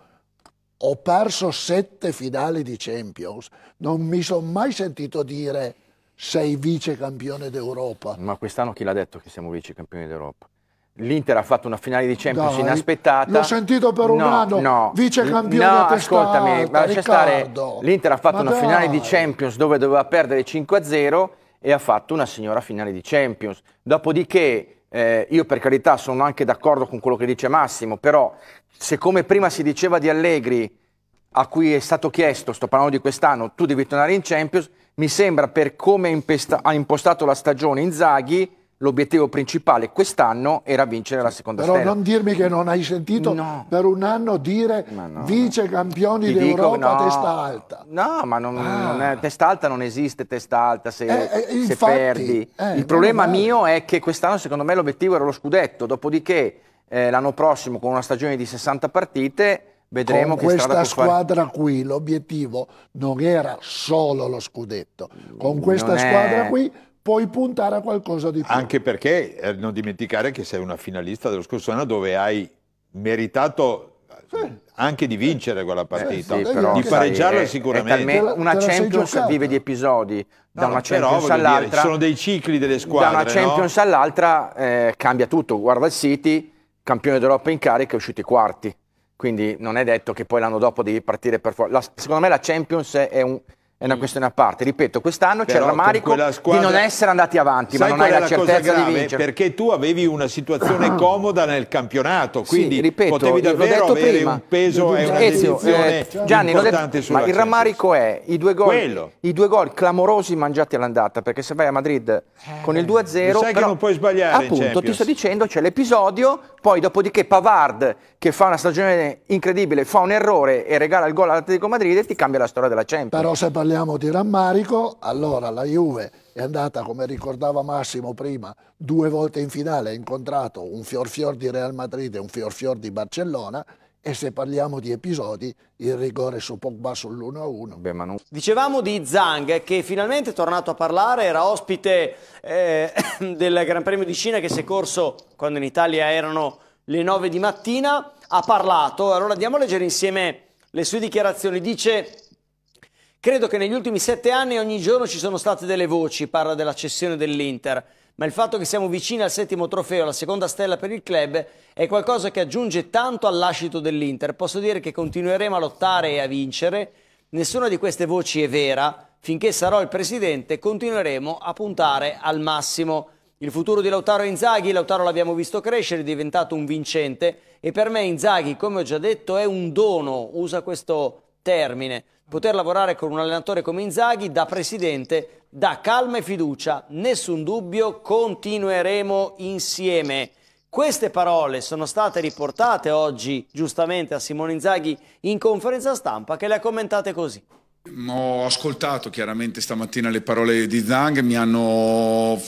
ho perso sette finali di Champions, non mi sono mai sentito dire sei vice campione d'Europa. Ma quest'anno chi l'ha detto che siamo vice campioni d'Europa? L'Inter ha fatto una finale di Champions Dai, inaspettata. L'ho sentito per un no, anno, no, vice campione No, testata, ascoltami, lascia stare. L'Inter ha fatto una finale di Champions dove doveva perdere 5-0 e ha fatto una signora finale di Champions. Dopodiché eh, io per carità sono anche d'accordo con quello che dice Massimo, però se come prima si diceva di Allegri a cui è stato chiesto, sto parlando di quest'anno, tu devi tornare in Champions, mi sembra per come ha impostato la stagione Inzaghi, l'obiettivo principale quest'anno era vincere la seconda Però Però non dirmi che non hai sentito no. per un anno dire no, vice campioni no. d'Europa no. testa alta. No, ma non, ah. non è, testa alta non esiste testa alta se, eh, eh, infatti, perdi. Eh, Il problema mio è che quest'anno secondo me l'obiettivo era lo scudetto, dopodiché eh, l'anno prossimo con una stagione di 60 partite Vedremo con questa squadra fare... qui l'obiettivo non era solo lo scudetto, con mm, questa è... squadra qui puoi puntare a qualcosa di più. Anche perché eh, non dimenticare che sei una finalista dello scorso anno dove hai meritato sì. anche di vincere quella eh, partita, sì, però, di pareggiarla sai, sicuramente. una Champions vive di episodi, da no, una Champions all'altra. ci sono dei cicli delle squadre. Da una Champions no? all'altra eh, cambia tutto, guarda il City, campione d'Europa in carica, è uscito i quarti quindi non è detto che poi l'anno dopo devi partire per forza. Secondo me la Champions è, un, è una mm. questione a parte, ripeto, quest'anno c'è il ramarico squadra... di non essere andati avanti, Sai ma non hai la, la certezza di vincere. Perché tu avevi una situazione comoda nel campionato, quindi sì, ripeto, potevi davvero avere prima. un peso e una Ezio, eh, Gianni, l'ho detto, ma il ramarico è i due, gol, i due gol clamorosi mangiati all'andata, perché se vai a Madrid con il 2-0... Eh, Sai però, che non puoi sbagliare Appunto, ti sto dicendo, c'è l'episodio poi dopodiché Pavard, che fa una stagione incredibile, fa un errore e regala il gol all'Atletico Madrid e ti cambia la storia della Champions. Però se parliamo di rammarico, allora la Juve è andata, come ricordava Massimo prima, due volte in finale, ha incontrato un fior fior di Real Madrid e un fior fior di Barcellona e se parliamo di episodi il rigore su Pogba sull'1-1. Non... Dicevamo di Zhang eh, che finalmente è tornato a parlare, era ospite eh, del Gran Premio di Cina che si è corso quando in Italia erano le 9 di mattina, ha parlato, allora andiamo a leggere insieme le sue dichiarazioni, dice credo che negli ultimi sette anni ogni giorno ci sono state delle voci, parla della cessione dell'Inter ma il fatto che siamo vicini al settimo trofeo, la seconda stella per il club, è qualcosa che aggiunge tanto all'ascito dell'Inter. Posso dire che continueremo a lottare e a vincere. Nessuna di queste voci è vera. Finché sarò il presidente, continueremo a puntare al massimo. Il futuro di Lautaro Inzaghi, Lautaro l'abbiamo visto crescere, è diventato un vincente e per me Inzaghi, come ho già detto, è un dono, usa questo termine. Poter lavorare con un allenatore come Inzaghi da presidente dà calma e fiducia, nessun dubbio, continueremo insieme. Queste parole sono state riportate oggi giustamente a Simone Inzaghi in conferenza stampa che le ha commentate così. Ho ascoltato chiaramente stamattina le parole di Zhang, mi hanno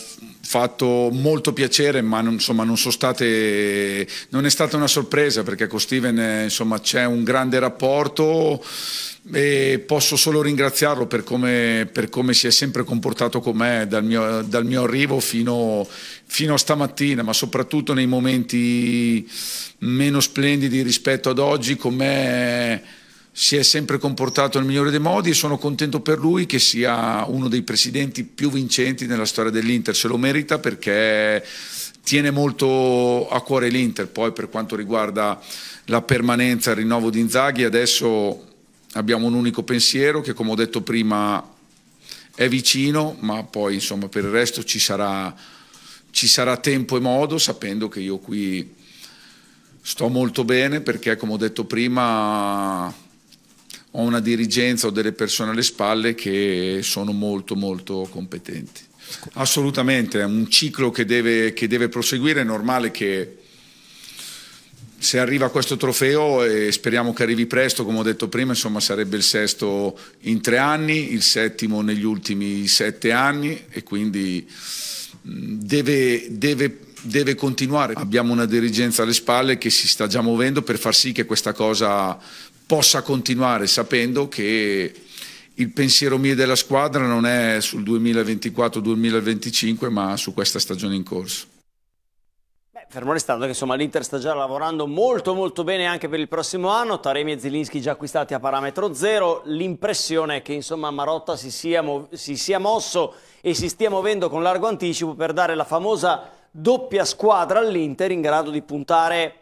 fatto molto piacere, ma non, insomma, non, state, non è stata una sorpresa perché con Steven eh, c'è un grande rapporto e posso solo ringraziarlo per come, per come si è sempre comportato con me dal mio, dal mio arrivo fino, fino a stamattina, ma soprattutto nei momenti meno splendidi rispetto ad oggi con me si è sempre comportato nel migliore dei modi e sono contento per lui che sia uno dei presidenti più vincenti nella storia dell'Inter, se lo merita perché tiene molto a cuore l'Inter, poi per quanto riguarda la permanenza, il rinnovo di Inzaghi, adesso abbiamo un unico pensiero che come ho detto prima è vicino, ma poi insomma per il resto ci sarà, ci sarà tempo e modo, sapendo che io qui sto molto bene perché come ho detto prima ho una dirigenza o delle persone alle spalle che sono molto molto competenti. Assolutamente, è un ciclo che deve, che deve proseguire, è normale che se arriva questo trofeo e speriamo che arrivi presto, come ho detto prima, insomma sarebbe il sesto in tre anni, il settimo negli ultimi sette anni e quindi deve, deve, deve continuare. Abbiamo una dirigenza alle spalle che si sta già muovendo per far sì che questa cosa possa continuare sapendo che il pensiero mio della squadra non è sul 2024-2025 ma su questa stagione in corso. fermo restando che l'Inter sta già lavorando molto molto bene anche per il prossimo anno, Taremi e Zilinski già acquistati a parametro zero, l'impressione è che insomma Marotta si sia, si sia mosso e si stia muovendo con largo anticipo per dare la famosa doppia squadra all'Inter in grado di puntare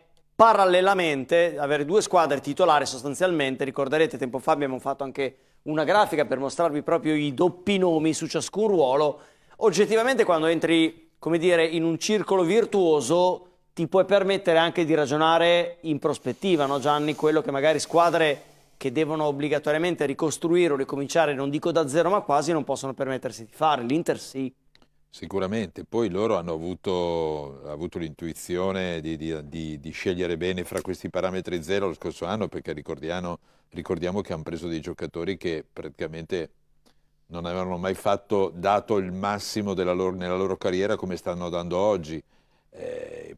parallelamente avere due squadre titolari sostanzialmente, ricorderete tempo fa abbiamo fatto anche una grafica per mostrarvi proprio i doppi nomi su ciascun ruolo, oggettivamente quando entri come dire, in un circolo virtuoso ti puoi permettere anche di ragionare in prospettiva, no Gianni? Quello che magari squadre che devono obbligatoriamente ricostruire o ricominciare, non dico da zero ma quasi, non possono permettersi di fare. L'Inter sì. Sicuramente, poi loro hanno avuto, avuto l'intuizione di, di, di, di, scegliere bene fra questi parametri zero lo scorso anno perché ricordiamo, ricordiamo che hanno preso dei giocatori che praticamente non avevano mai fatto, dato il massimo loro, nella loro carriera come stanno dando oggi. Eh,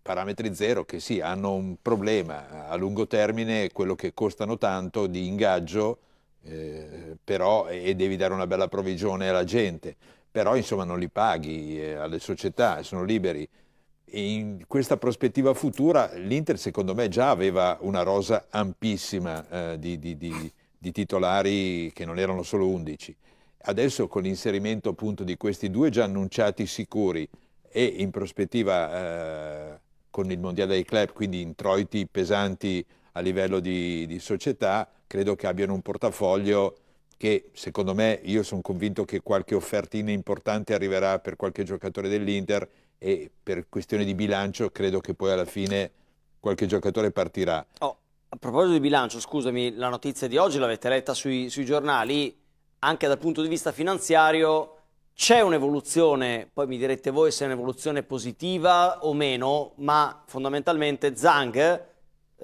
parametri zero che sì, hanno un problema a lungo termine, quello che costano tanto di ingaggio, eh, però e devi dare una bella provvigione alla gente però insomma non li paghi eh, alle società, sono liberi. In questa prospettiva futura l'Inter secondo me già aveva una rosa ampissima eh, di, di, di, di, titolari che non erano solo 11. Adesso con l'inserimento appunto di questi due già annunciati sicuri e in prospettiva eh, con il Mondiale dei Club, quindi introiti pesanti a livello di società, credo che abbiano un portafoglio che secondo me io sono convinto che qualche offertina importante arriverà per qualche giocatore dell'Inter e per questione di bilancio credo che poi alla fine qualche giocatore partirà. Oh, a proposito di bilancio, scusami, la notizia di oggi l'avete letta sui, sui giornali, anche dal punto di vista finanziario c'è un'evoluzione, poi mi direte voi se è un'evoluzione positiva o meno, ma fondamentalmente Zhang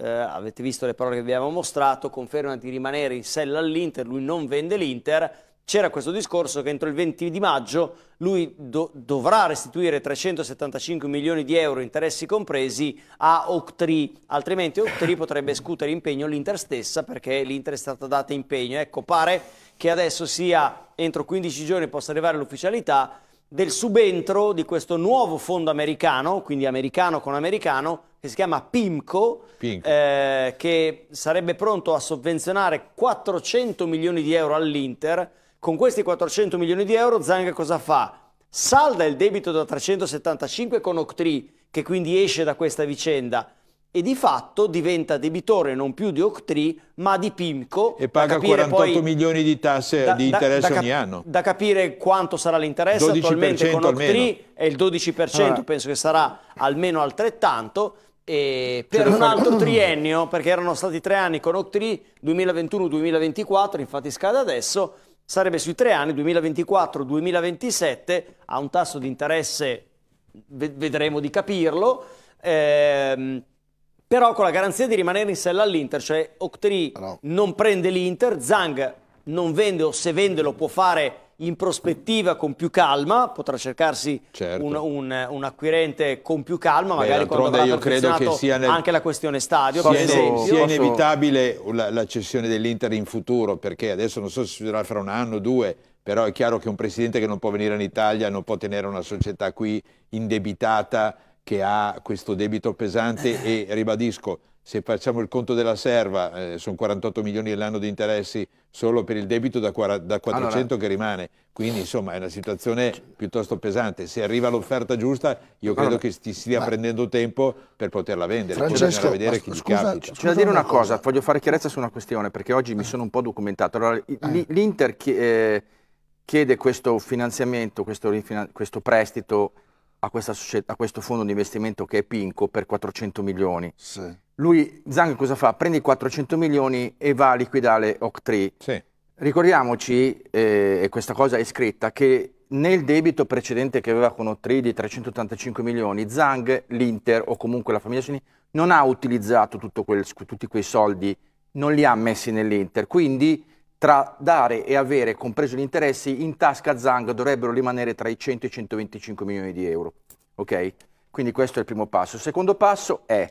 eh, avete visto le parole che vi avevamo mostrato, conferma di rimanere in sella all'Inter, lui non vende l'Inter, c'era questo discorso che entro il 20 di maggio lui do dovrà restituire 375 milioni di euro, interessi compresi, a Octree, altrimenti Octree potrebbe scutere impegno l'Inter stessa perché l'Inter è stata data impegno. Ecco, pare che adesso sia entro 15 giorni possa arrivare l'ufficialità, del subentro di questo nuovo fondo americano, quindi americano con americano, che si chiama PIMCO, eh, che sarebbe pronto a sovvenzionare 400 milioni di euro all'Inter. Con questi 400 milioni di euro Zang cosa fa? Salda il debito da 375 con Octree, che quindi esce da questa vicenda, e di fatto diventa debitore non più di Octree ma di Pimco. E paga 48 poi, milioni di tasse da, di interesse da, da, ogni anno. Da capire quanto sarà l'interesse attualmente con Octree è il 12%, allora. penso che sarà almeno altrettanto. E per un altro triennio, perché erano stati tre anni con Octree 2021-2024, infatti scade adesso, sarebbe sui tre anni 2024-2027 a un tasso di interesse, vedremo di capirlo. Ehm, però con la garanzia di rimanere in sella all'Inter, cioè Octri no. non prende l'Inter, Zhang non vende o se vende lo può fare in prospettiva con più calma, potrà cercarsi certo. un, un, un, acquirente con più calma, magari Beh, quando avrà io credo che sia nel... anche la questione stadio. Sia, posso, sia inevitabile la, la cessione dell'Inter in futuro, perché adesso non so se succederà fra un anno o due, però è chiaro che un presidente che non può venire in Italia non può tenere una società qui indebitata, che ha questo debito pesante eh. e ribadisco, se facciamo il conto della serva, eh, sono 48 milioni all'anno di interessi solo per il debito da, 40, da 400 allora, che rimane. Quindi eh. insomma è una situazione piuttosto pesante. Se arriva l'offerta giusta, io credo allora, che si stia ma... prendendo tempo per poterla vendere. Francesco, vedere chi scusa, capita. C'è da dire una cosa, voglio fare chiarezza su una questione, perché oggi mi eh. sono un po' documentato. Allora, l'Inter chiede questo finanziamento, questo, questo prestito a, società, a, questo fondo di investimento che è Pinco per 400 milioni. Sì. Lui, Zhang, cosa fa? Prende i 400 milioni e va a liquidare Octree. Sì. Ricordiamoci, eh, e questa cosa è scritta, che nel debito precedente che aveva con Octree di 385 milioni, Zhang, l'Inter o comunque la famiglia Sony non ha utilizzato quel, tutti quei soldi, non li ha messi nell'Inter. Quindi tra dare e avere, compreso gli interessi, in tasca Zang dovrebbero rimanere tra i 100 e i 125 milioni di euro. Ok? Quindi questo è il primo passo. Il secondo passo è,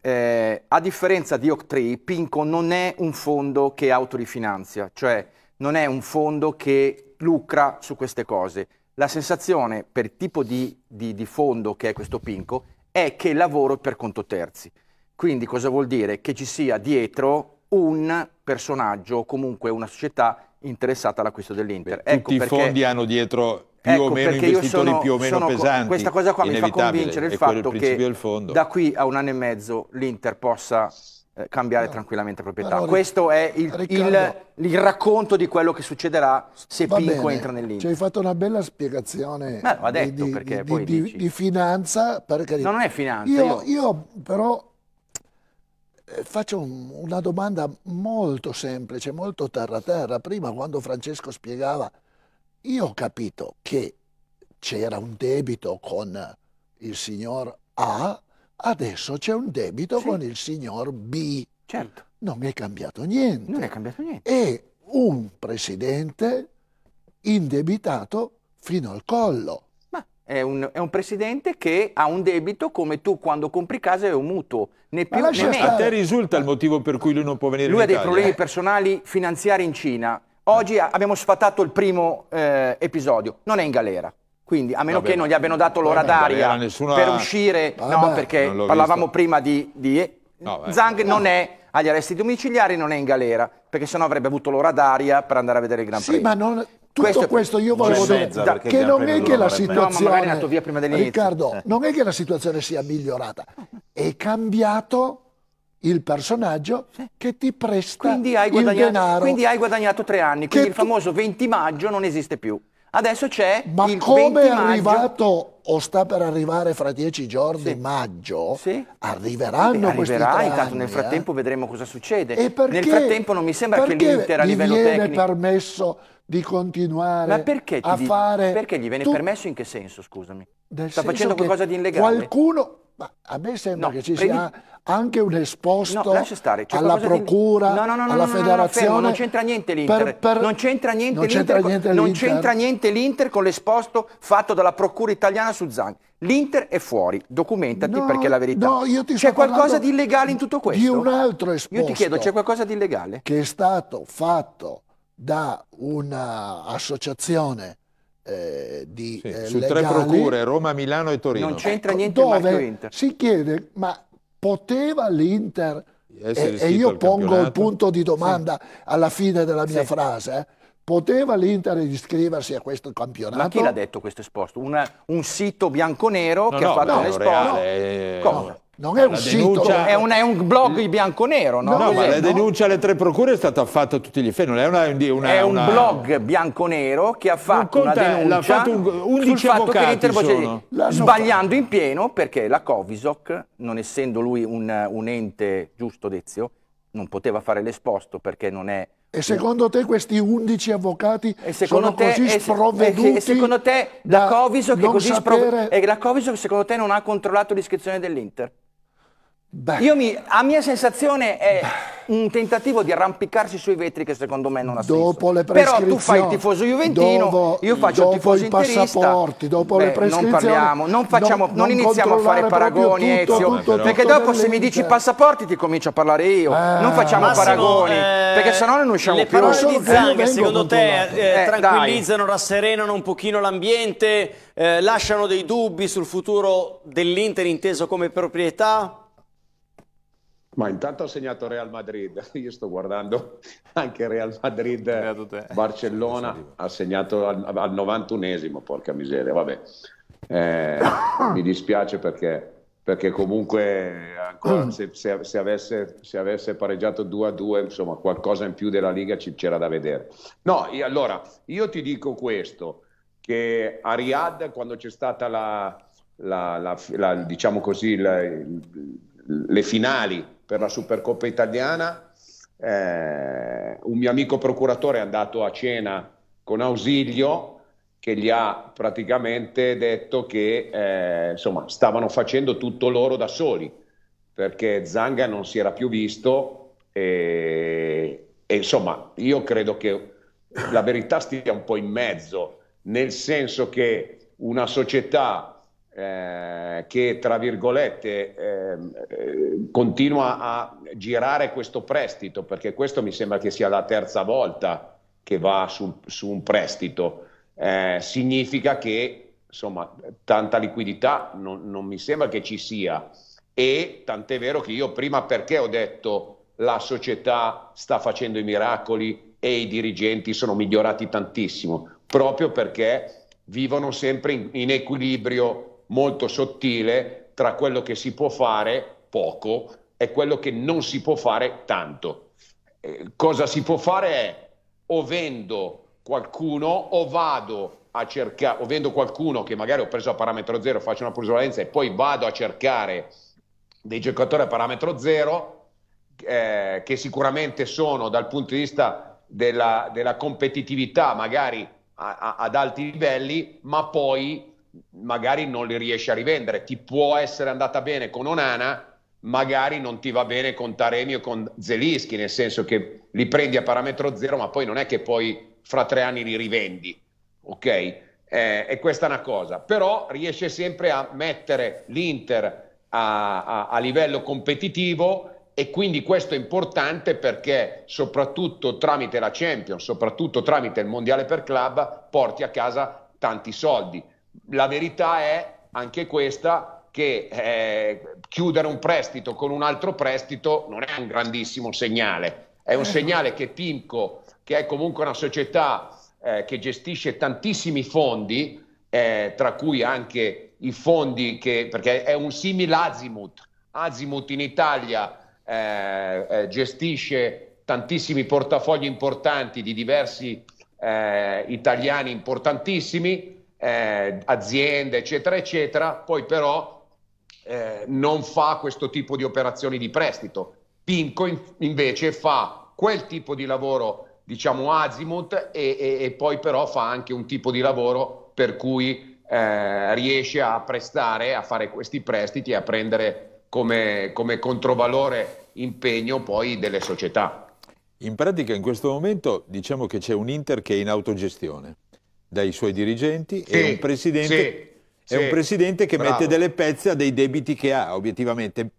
eh, a differenza di Octree, Pinco non è un fondo che autorifinanzia, cioè non è un fondo che lucra su queste cose. La sensazione per il tipo di, di, di fondo che è questo Pinco è che lavoro per conto terzi. Quindi cosa vuol dire? Che ci sia dietro un personaggio o comunque una società interessata all'acquisto dell'Inter. Beh, ecco tutti perché... i fondi hanno dietro più ecco, o meno investitori sono, più o meno pesanti. Questa cosa qua mi fa convincere il fatto il che il da qui a un anno e mezzo l'Inter possa eh, cambiare no. tranquillamente proprietà. Allora, Questo è il, Riccardo, il, il, racconto di quello che succederà se Pinco entra nell'Inter. Ci hai fatto una bella spiegazione Beh, detto, di, di, di, dici... di, finanza. Perché... No, non è finanza. Io, io... io però Faccio una domanda molto semplice, molto terra terra. Prima quando Francesco spiegava, io ho capito che c'era un debito con il signor A, adesso c'è un debito sì. con il signor B. Certo. Non è cambiato niente. Non è cambiato niente. È un presidente indebitato fino al collo. È un, è un, presidente che ha un debito come tu quando compri casa è un mutuo. Né più, né meno. A te risulta il motivo per cui lui non può venire lui in Lui ha dei problemi personali finanziari in Cina. Oggi abbiamo sfatato il primo eh, episodio. Non è in galera. Quindi, a meno che non gli abbiano dato l'ora d'aria nessuna... per uscire, Vabbè. no, perché parlavamo visto. prima di... di... No, Zhang no. non è agli arresti domiciliari non è in galera, perché sennò avrebbe avuto l'ora d'aria per andare a vedere il Gran sì, Premio. Ma non tutto questo, questo io volevo dire da, che non è che la situazione no, Riccardo, non è che la situazione sia migliorata, è cambiato il personaggio che ti presta quindi hai il denaro. Quindi hai guadagnato tre anni, quindi il famoso 20 maggio non esiste più. Adesso c'è Ma il come è arrivato maggio... o sta per arrivare fra dieci giorni sì. maggio, sì. arriveranno Beh, questi tre intanto anni, nel frattempo eh? vedremo cosa succede. E perché, nel frattempo non mi sembra che l'Inter a livello tecnico... viene permesso di continuare a gli, fare... Perché gli viene tu... permesso in che senso, scusami? Nel Sta facendo qualcosa di illegale? Qualcuno... Ma a me sembra no, che ci sia anche un esposto no, stare, alla procura, di... no, no, alla federazione. Fermo, non c'entra niente l'Inter. Per, per... Non c'entra niente, l'Inter, con l'esposto fatto dalla procura italiana su Zang. L'Inter è fuori, documentati perché è la verità. No, io ti c'è qualcosa di illegale in tutto questo? Di un altro esposto. Io ti chiedo, c'è qualcosa di illegale? Che è stato fatto da un'associazione eh, di sì, eh, su legali, tre procure, Roma, Milano e Torino. Non c'entra ecco, niente dove Si chiede, ma poteva l'Inter eh, e, e, io pongo il punto di domanda sì. alla fine della mia sì. frase. Eh? Poteva l'Inter iscriversi a questo campionato? Ma chi l'ha detto questo esposto? Una, un sito bianco-nero no, che no, ha fatto no, un No, Reale, Cosa? Non è un denuncia... è, un, è un blog bianco-nero, no? No, no ma la denuncia alle tre procure è stata fatta a tutti gli effetti, non è una, una È un blog bianco-nero che ha fatto un una denuncia fatto un, 11 avvocati sono. Di... sbagliando in pieno perché la Covisoc, non essendo lui un, un ente giusto Dezio, non poteva fare l'esposto perché non è e secondo te questi 11 avvocati sono te, così sprovveduti? E, secondo te la Coviso che sapere... così eh, E la Coviso secondo te non ha controllato l'iscrizione dell'Inter? Beh, mi, a mia sensazione è un tentativo di arrampicarsi sui vetri che secondo me non ha senso. Però tu fai il tifoso juventino, dopo, io faccio il tifoso interista. dopo Beh, le prescrizioni. Non parliamo, non, facciamo, non, non iniziamo a fare paragoni, tutto, Ezio, tutto, perché dopo se mi dici passaporti ti comincio a parlare io. Eh, non facciamo Massimo, paragoni, eh, perché sennò non usciamo le più. Le parole di Zang, secondo te, eh, eh tranquillizzano, dai. rasserenano un pochino l'ambiente, eh, lasciano dei dubbi sul futuro dell'Inter inteso come proprietà? Ma intanto ha segnato Real Madrid, io sto guardando anche Real Madrid, eh, Barcellona ha segnato al, al 91esimo, porca miseria, vabbè. Eh, mi dispiace perché, perché comunque ancora, se, se, se, avesse, se, avesse, pareggiato 2 a 2, insomma qualcosa in più della Liga ci, c'era da vedere. No, io, allora io ti dico questo, che a Riyadh quando c'è stata la, la, la, la diciamo così, le finali per la Supercoppa italiana. Eh, un mio amico procuratore è andato a cena con Ausilio che gli ha praticamente detto che eh, insomma, stavano facendo tutto loro da soli perché Zanga non si era più visto e, e insomma io credo che la verità stia un po' in mezzo nel senso che una società eh, che tra virgolette ehm, eh, continua a girare questo prestito, perché questo mi sembra che sia la terza volta che va su, su un prestito, eh, significa che insomma tanta liquidità non, non mi sembra che ci sia e tant'è vero che io prima perché ho detto la società sta facendo i miracoli e i dirigenti sono migliorati tantissimo, proprio perché vivono sempre in, in equilibrio molto sottile tra quello che si può fare poco e quello che non si può fare tanto. Eh, cosa si può fare è o vendo qualcuno o vado a cercare, o vendo qualcuno che magari ho preso a parametro zero, faccio una plusvalenza e poi vado a cercare dei giocatori a parametro zero eh, che sicuramente sono dal punto di vista della, della competitività magari a, a, ad alti livelli, ma poi magari non li riesci a rivendere. Ti può essere andata bene con Onana, magari non ti va bene con Taremi o con Zelischi, nel senso che li prendi a parametro zero, ma poi non è che poi fra tre anni li rivendi, ok? Eh, e questa è una cosa, però riesce sempre a mettere l'Inter a, a, a livello competitivo e quindi questo è importante perché soprattutto tramite la Champions, soprattutto tramite il Mondiale per Club, porti a casa tanti soldi la verità è anche questa che eh, chiudere un prestito con un altro prestito non è un grandissimo segnale, è un eh. segnale che Timco, che è comunque una società eh, che gestisce tantissimi fondi, eh, tra cui anche i fondi che, perché è un simile Azimut, Azimut in Italia eh, eh, gestisce tantissimi portafogli importanti di diversi italiani importantissimi, eh, aziende, eccetera, eccetera, poi però eh, non fa questo tipo di operazioni di prestito. Pinco in, invece fa quel tipo di lavoro, diciamo, azimut e, e, e, poi però fa anche un tipo di lavoro per cui eh, riesce a prestare, a fare questi prestiti e a prendere come, come controvalore impegno poi delle società. In pratica in questo momento diciamo che c'è un Inter che è in autogestione dai suoi dirigenti sì, è un presidente... Sì. È sì, un presidente che bravo. mette delle pezze a dei debiti che ha, obiettivamente,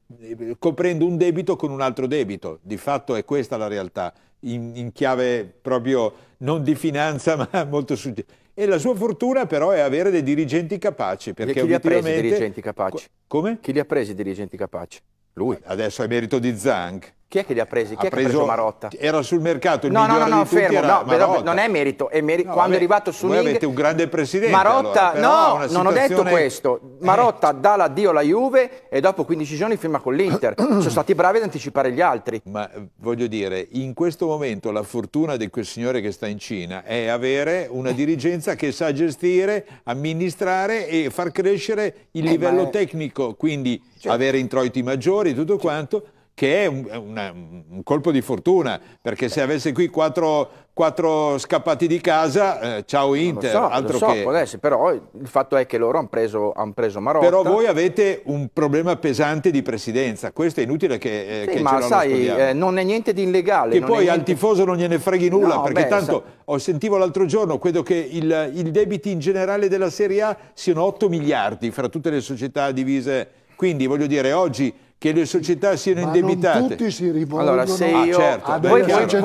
coprendo un debito con un altro debito. Di fatto è questa la realtà, in, in chiave proprio non di finanza, ma molto suggestiva. E la sua fortuna però è avere dei dirigenti capaci. Perché chi li ha presi i dirigenti capaci? Co come? Chi li ha presi i dirigenti capaci? Lui. Adesso è merito di Zang. Chi è che li ha presi? Chi ha, preso, ha preso Marotta? Era sul mercato il no, no, no, no, fermo, no, però, non è merito, è merito. No, quando vabbè, è arrivato su Voi avete un grande presidente Marotta, allora, no, situazione... non ho detto questo. Eh. Marotta eh. dà l'addio alla Juve e dopo 15 giorni firma con l'Inter. Sono stati bravi ad anticipare gli altri. Ma eh, voglio dire, in questo momento la fortuna di quel signore che sta in Cina è avere una eh. dirigenza che sa gestire, amministrare e far crescere il eh, livello ma... tecnico, quindi cioè... avere introiti maggiori, tutto cioè quanto che è un, una, un, colpo di fortuna, perché se avesse qui quattro, quattro scappati di casa, eh, ciao Inter, so, altro so, che... Può essere, però il fatto è che loro hanno preso, han preso Marotta. Però voi avete un problema pesante di presidenza, questo è inutile che, eh, sì, che ma sai, eh, non è niente di illegale. Che poi niente... al tifoso non gliene freghi nulla, no, perché beh, tanto sa... ho sentivo l'altro giorno, credo che il, il debiti in generale della Serie A siano 8 miliardi fra tutte le società divise. Quindi voglio dire, oggi che le società siano Ma indebitate. Non tutti si rivolgono allora, se ah, io... Certo, ah, certo,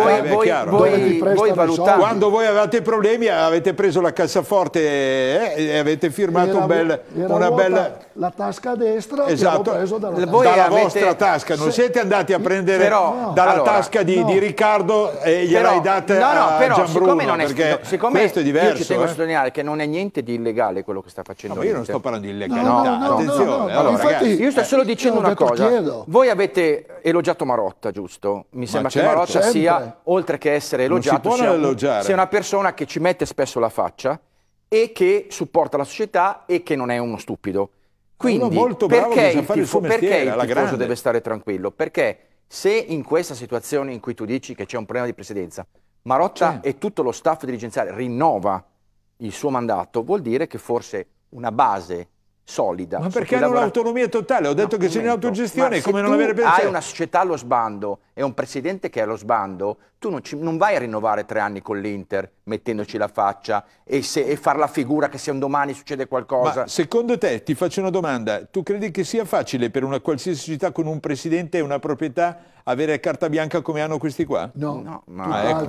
a voi, chiaro, voi, voi, voi, voi valutate. Quando voi avevate problemi avete preso la cassaforte eh, e avete firmato era, un bel, una bella... La tasca destra esatto. preso dalla, Voi dalla avete... vostra tasca, non se... siete andati a prendere però, dalla allora, tasca di, no. di, Riccardo e gliel'hai data no, no, però, a Gianbruno, siccome non è, perché siccome questo è diverso. Io ci tengo eh? a sottolineare che non è niente di illegale quello che sta facendo. No, io non sto parlando di illegalità, attenzione. Io sto solo eh, dicendo una cosa credo. Voi avete elogiato Marotta, giusto? Mi sembra certo, che Marotta sempre. sia, oltre che essere elogiato, sia, un, sia una persona che ci mette spesso la faccia e che supporta la società e che non è uno stupido. Quindi uno perché, il tifo, mestiere, perché, il tifoso grande. deve stare tranquillo? Perché se in questa situazione in cui tu dici che c'è un problema di presidenza, Marotta certo. e tutto lo staff dirigenziale rinnova il suo mandato, vuol dire che forse una base solida. Ma perché hanno lavora... l'autonomia totale? Ho detto no, che momento. sei in autogestione, è come non avere pensato. Se hai una società allo sbando e un presidente che è allo sbando, tu non, ci, non vai a rinnovare tre anni con l'Inter mettendoci la faccia e, se, e far la figura che se un domani succede qualcosa. Ma secondo te, ti faccio una domanda, tu credi che sia facile per una qualsiasi società con un presidente e una proprietà avere carta bianca come hanno questi qua? No, no ma...